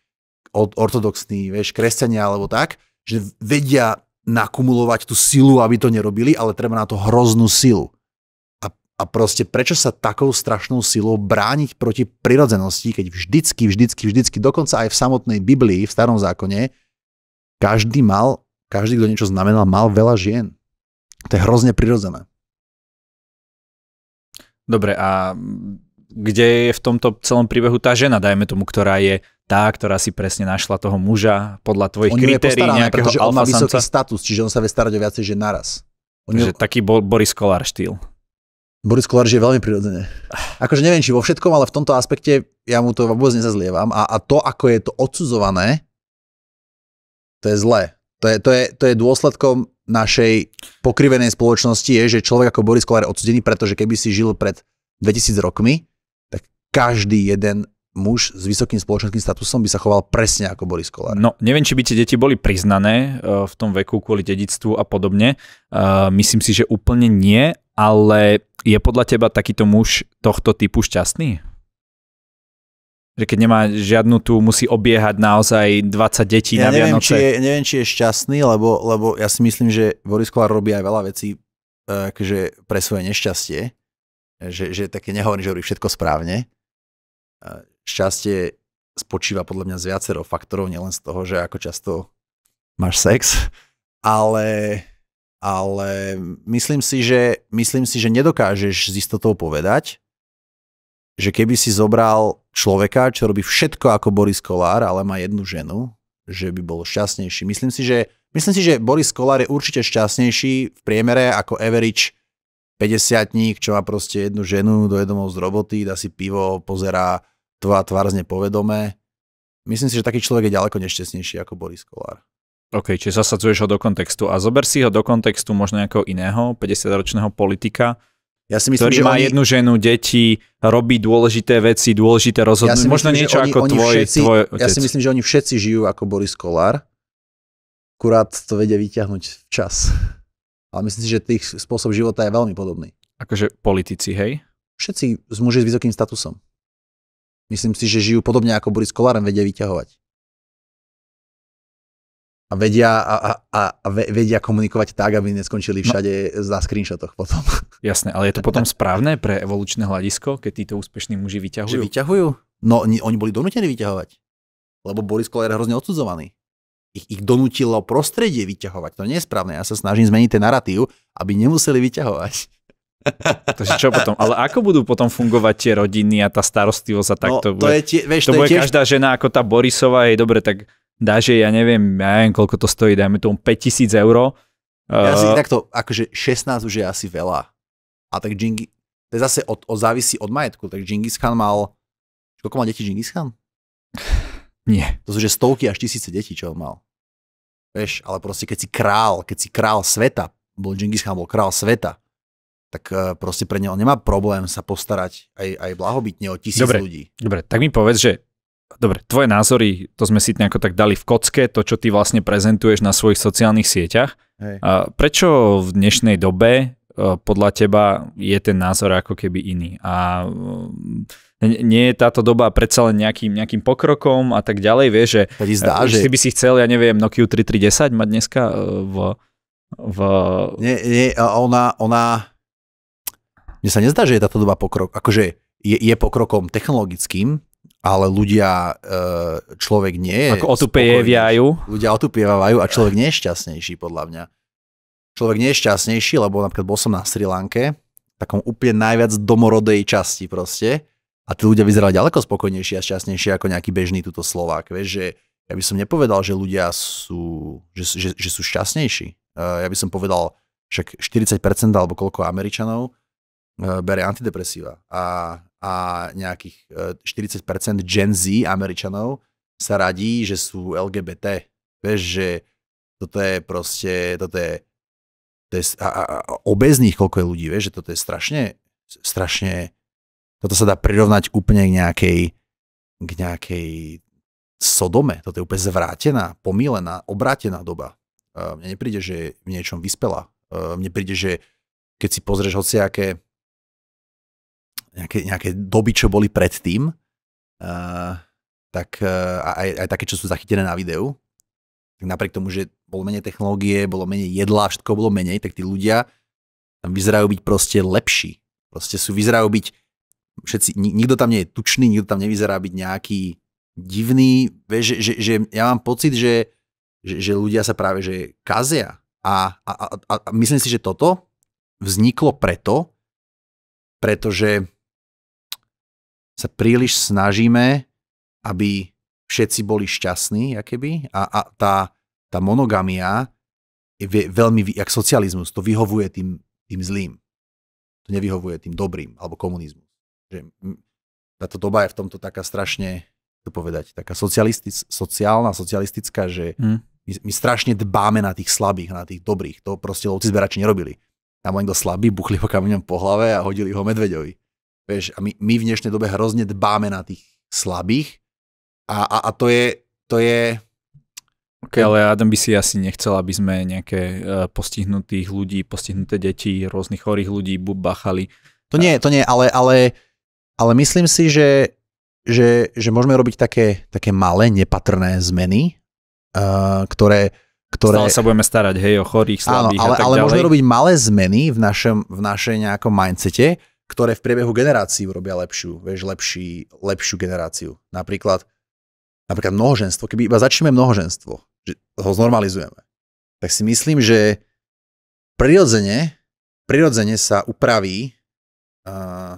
ortodoxní, vieš, kresťania alebo tak, že vedia nakumulovať tú silu, aby to nerobili, ale treba na to hroznú silu. A proste prečo sa takou strašnou silou brániť proti prirodzenosti, keď vždycky, vždycky, vždycky, dokonca aj v samotnej Biblii, v starom zákone, každý mal, každý, kto niečo znamenal, mal veľa žien. To je hrozne prirodzené. Dobre, a kde je v tomto celom príbehu tá žena, dajme tomu, ktorá je tá, ktorá si presne našla toho muža podľa tvojich on kritérií nejakého pretože on má vysoký status, čiže on sa vie starať o viacej žien naraz. Oni... Takže taký bol Boris Kolár štýl. Boris Kolár žije veľmi prirodzene. Akože neviem, či vo všetkom, ale v tomto aspekte ja mu to vôbec nezazlievam. A, a to, ako je to odsudzované, to je zlé. To je, to je, to je dôsledkom našej pokrivenej spoločnosti, je, že človek ako Boris Kolár je odsudený, pretože keby si žil pred 2000 rokmi, tak každý jeden muž s vysokým spoločenským statusom by sa choval presne ako Boris Kolár. No, neviem, či by tie deti boli priznané e, v tom veku kvôli dedictvu a podobne. E, myslím si, že úplne nie, ale je podľa teba takýto muž tohto typu šťastný? Že keď nemá žiadnu tu, musí obiehať naozaj 20 detí ja na neviem, Vianoce. Či je, neviem, či je šťastný, lebo, lebo ja si myslím, že Boris Kolár robí aj veľa vecí e, že akože pre svoje nešťastie. Že, že také nehovorí, že robí všetko správne. E, šťastie spočíva podľa mňa z viacero faktorov, nielen z toho, že ako často máš sex, ale ale myslím si, že, myslím si, že nedokážeš z istotou povedať, že keby si zobral človeka, čo robí všetko ako Boris Kolár, ale má jednu ženu, že by bol šťastnejší. Myslím si, že, myslím si, že Boris Kolár je určite šťastnejší v priemere ako average 50 čo má proste jednu ženu, do domov z roboty, dá si pivo, pozerá tvár z povedomé. Myslím si, že taký človek je ďaleko nešťastnejší ako Boris Kolár. OK, čiže zasadzuješ ho do kontextu a zober si ho do kontextu možno nejakého iného 50-ročného politika, ja si myslím, ktorý že má oni... jednu ženu, deti, robí dôležité veci, dôležité rozhodnutia, ja myslím, možno niečo oni, ako oni tvoj, všetci, tvoj otec. Ja si myslím, že oni všetci žijú ako Boris Kolár, kurát to vedia vyťahnuť čas. Ale myslím si, že tých spôsob života je veľmi podobný. Akože politici, hej? Všetci z muži s vysokým statusom. Myslím si, že žijú podobne ako Boris Kolár, vedia vyťahovať a vedia, a, a, a vedia komunikovať tak, aby neskončili no. všade no. za screenshotoch potom. Jasné, ale je to potom správne pre evolučné hľadisko, keď títo úspešní muži vyťahujú? Že vyťahujú? No oni, oni boli donútení vyťahovať, lebo boli Koller hrozne odsudzovaní. Ich, ich donútilo prostredie vyťahovať, to nie je správne. Ja sa snažím zmeniť ten narratív, aby nemuseli vyťahovať. Takže čo potom? Ale ako budú potom fungovať tie rodiny a tá starostlivosť a takto? No, to, bude, je tie, vieš, to, to je bude tiež... každá žena ako tá Borisová, jej dobre, tak dáš jej, ja neviem, ja neviem, koľko to stojí, dajme tomu 5000 eur. Ja si eh, takto, akože 16 už je asi veľa. A tak Jingy, to je zase od, od, závisí od majetku, tak Genghis Khan mal, koľko mal deti Genghis Khan? Nie. To sú že stovky až tisíce detí, čo on mal. Vieš, ale proste keď si král, keď si král sveta, bol Genghis Khan bol král sveta, tak eh, proste pre neho nemá problém sa postarať aj, aj blahobytne o tisíc dobre, ľudí. Dobre, tak mi povedz, že Dobre, tvoje názory, to sme si nejako tak dali v kocke, to, čo ty vlastne prezentuješ na svojich sociálnych sieťach. Hej. A prečo v dnešnej dobe e, podľa teba je ten názor ako keby iný. A e, nie je táto doba predsa len nejakým, nejakým pokrokom a tak ďalej, vieš, že e, zdá, že... si by si chcel, ja neviem, Nokia 3310 mať dneska v... v... Nie, nie, ona, ona... Mne sa nezdá, že je táto doba pokrok. Akože je, je pokrokom technologickým, ale ľudia, e, človek nie je... Ako otupievajú. Ľudia otupievajú a človek nie je šťastnejší, podľa mňa. Človek nie je šťastnejší, lebo napríklad bol som na Sri Lanke, takom úplne najviac domorodej časti proste, a tí ľudia vyzerali ďaleko spokojnejší a šťastnejší ako nejaký bežný túto Slovák. Vieš, že ja by som nepovedal, že ľudia sú, že, že, že sú šťastnejší. E, ja by som povedal, však 40% alebo koľko Američanov e, bere antidepresíva. A a nejakých 40% e, Gen Z Američanov sa radí, že sú LGBT. Vieš, že toto je proste, toto je, to je a, a, a obezných koľko je ľudí, vieš, že toto je strašne, strašne, toto sa dá prirovnať úplne k nejakej, k nejakej Sodome. Toto je úplne zvrátená, pomílená, obrátená doba. E, mne nepríde, že je v niečom vyspela. E, mne príde, že keď si pozrieš hociaké nejaké, nejaké doby, čo boli predtým, uh, tak uh, aj, aj také, čo sú zachytené na videu, tak napriek tomu, že bolo menej technológie, bolo menej jedla, všetko bolo menej, tak tí ľudia tam vyzerajú byť proste lepší. Proste sú, vyzerajú byť, všetci, nikto tam nie je tučný, nikto tam nevyzerá byť nejaký divný, vie, že, že, že ja mám pocit, že, že, že ľudia sa práve že kazia. A, a, a, a myslím si, že toto vzniklo preto, pretože sa príliš snažíme, aby všetci boli šťastní, keby, a, a tá, tá monogamia je veľmi, jak socializmus, to vyhovuje tým, tým zlým. To nevyhovuje tým dobrým, alebo komunizmus. Že táto doba je v tomto taká strašne, to povedať, taká socialistic, sociálna, socialistická, že mm. my, my strašne dbáme na tých slabých, na tých dobrých. To proste lovci zberači nerobili. Tam len slabý, buchli ho kamenom po hlave a hodili ho medveďovi. Vieš, a my, my v dnešnej dobe hrozne dbáme na tých slabých a, a, a to je, to je... Okay, ale Adam by si asi nechcel, aby sme nejaké uh, postihnutých ľudí, postihnuté deti, rôznych chorých ľudí bachali. To nie, to nie, ale, ale, ale myslím si, že, že, že môžeme robiť také, také malé, nepatrné zmeny, uh, ktoré, ktoré... Stále sa budeme starať, hej, o chorých, slabých áno, ale, a tak ale ďalej. môžeme robiť malé zmeny v našej v našej nejakom mindsete, ktoré v priebehu generácií urobia lepšiu, vieš, lepší, lepšiu generáciu. Napríklad, napríklad mnohoženstvo, keby iba začneme mnohoženstvo, že ho znormalizujeme, tak si myslím, že prirodzene, prirodzene sa upraví uh,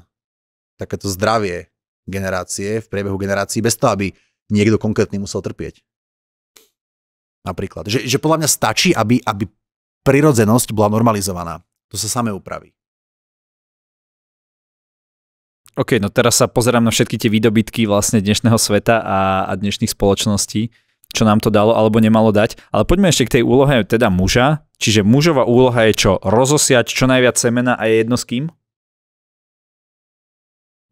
takéto zdravie generácie v priebehu generácií bez toho, aby niekto konkrétny musel trpieť. Napríklad. Že, že podľa mňa stačí, aby, aby prirodzenosť bola normalizovaná. To sa samé upraví. OK, no teraz sa pozerám na všetky tie výdobytky vlastne dnešného sveta a, a dnešných spoločností, čo nám to dalo alebo nemalo dať. Ale poďme ešte k tej úlohe teda muža. Čiže mužová úloha je čo? Rozosiať čo najviac semena a je jedno s kým?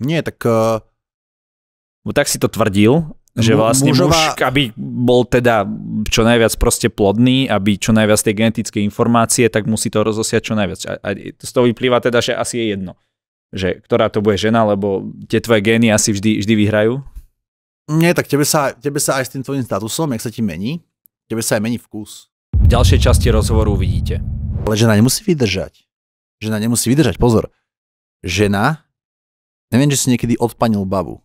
Nie, tak... Uh... No, tak si to tvrdil, že vlastne mužová... muž, aby bol teda čo najviac proste plodný, aby čo najviac tej genetické informácie, tak musí to rozosiať čo najviac. A, a z toho vyplýva teda, že asi je jedno že ktorá to bude žena, lebo tie tvoje gény asi vždy, vždy vyhrajú? Nie, tak tebe sa, tebe sa aj s tým tvojim statusom, jak sa ti mení, tebe sa aj mení vkus. V ďalšej časti rozhovoru uvidíte. Ale žena nemusí vydržať. Žena nemusí vydržať, pozor. Žena, neviem, že si niekedy odpanil babu.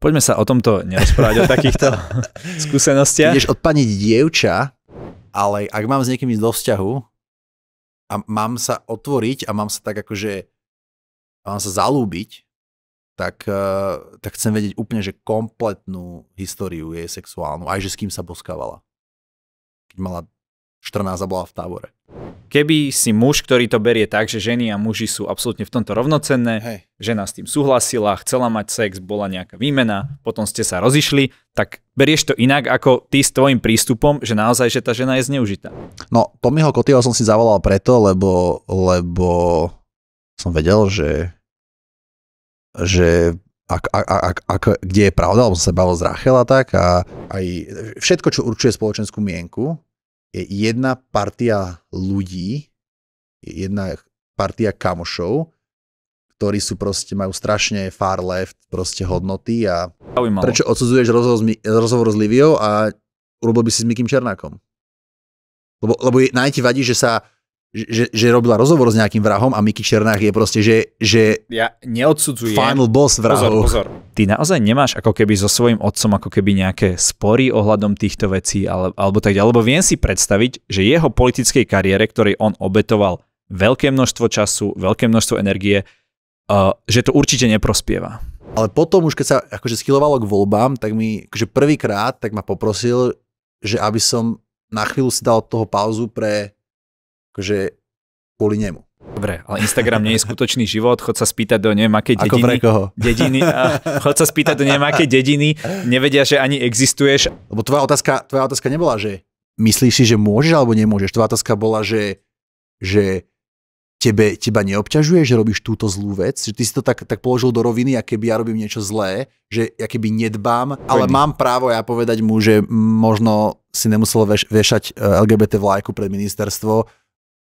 Poďme sa o tomto nerozprávať, o takýchto skúsenostiach. Ideš odpaniť dievča, ale ak mám s niekým ísť do vzťahu a mám sa otvoriť a mám sa tak akože sa zalúbiť, tak, eh, tak chcem vedieť úplne, že kompletnú históriu jej sexuálnu, aj že s kým sa boskávala. Keď mala 14 a bola v tábore. Keby si muž, ktorý to berie tak, že ženy a muži sú absolútne v tomto rovnocenné, Hej. žena s tým súhlasila, chcela mať sex, bola nejaká výmena, potom ste sa rozišli, tak berieš to inak ako ty s tvojim prístupom, že naozaj, že tá žena je zneužitá. No, Tommyho Kotyho som si zavolal preto, lebo, lebo som vedel, že, že ak, ak, ak, ak, kde je pravda, alebo som sa bavil z Rachela tak a aj všetko, čo určuje spoločenskú mienku, je jedna partia ľudí, jedna partia kamošov, ktorí sú proste, majú strašne far left proste hodnoty a Zaujímavé. prečo odsudzuješ rozhovor, rozhovor s Liviou a urobil by si s Mikým Černákom? Lebo, lebo je, najti vadí, že sa že, že robila rozhovor s nejakým vrahom a Miky černák je proste, že, že ja neodsudzujem. final boss vrahov. Pozor, pozor. Ty naozaj nemáš ako keby so svojím otcom ako keby nejaké spory ohľadom týchto vecí ale, alebo tak ďalej, lebo viem si predstaviť, že jeho politickej kariére, ktorej on obetoval veľké množstvo času, veľké množstvo energie, uh, že to určite neprospieva. Ale potom už keď sa akože schylovalo k voľbám, tak mi akože prvýkrát tak ma poprosil, že aby som na chvíľu si dal toho pauzu pre akože kvôli nemu. Dobre, ale Instagram nie je skutočný život, chod sa spýtať do neviem akej dediny. Ako pre koho? Dediny, chod sa spýtať do neviem akej dediny, nevedia, že ani existuješ. Lebo tvoja otázka, tvoja otázka nebola, že myslíš si, že môžeš alebo nemôžeš. Tvoja otázka bola, že, že tebe, teba neobťažuje, že robíš túto zlú vec, že ty si to tak, tak položil do roviny, a keby ja robím niečo zlé, že ja keby nedbám, ale mám právo ja povedať mu, že možno si nemusel vešať eh, LGBT vlajku pred ministerstvo,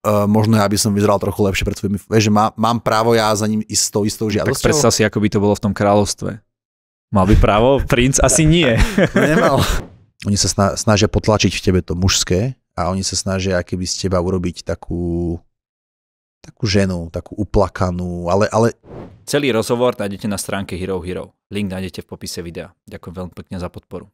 Eh, možno ja by som vyzeral trochu lepšie pred svojimi, vieš, že má, mám právo ja za ním ísť s tou istou žiadosťou. Tak predstav si, ako by to bolo v tom kráľovstve. Mal by právo? Princ asi nie. Nemal. Oni sa snažia potlačiť v tebe to mužské a oni sa snažia keby z teba urobiť takú takú ženu, takú uplakanú, ale, ale... Celý rozhovor nájdete na stránke Hero Hero. Link nájdete v popise videa. Ďakujem veľmi pekne za podporu.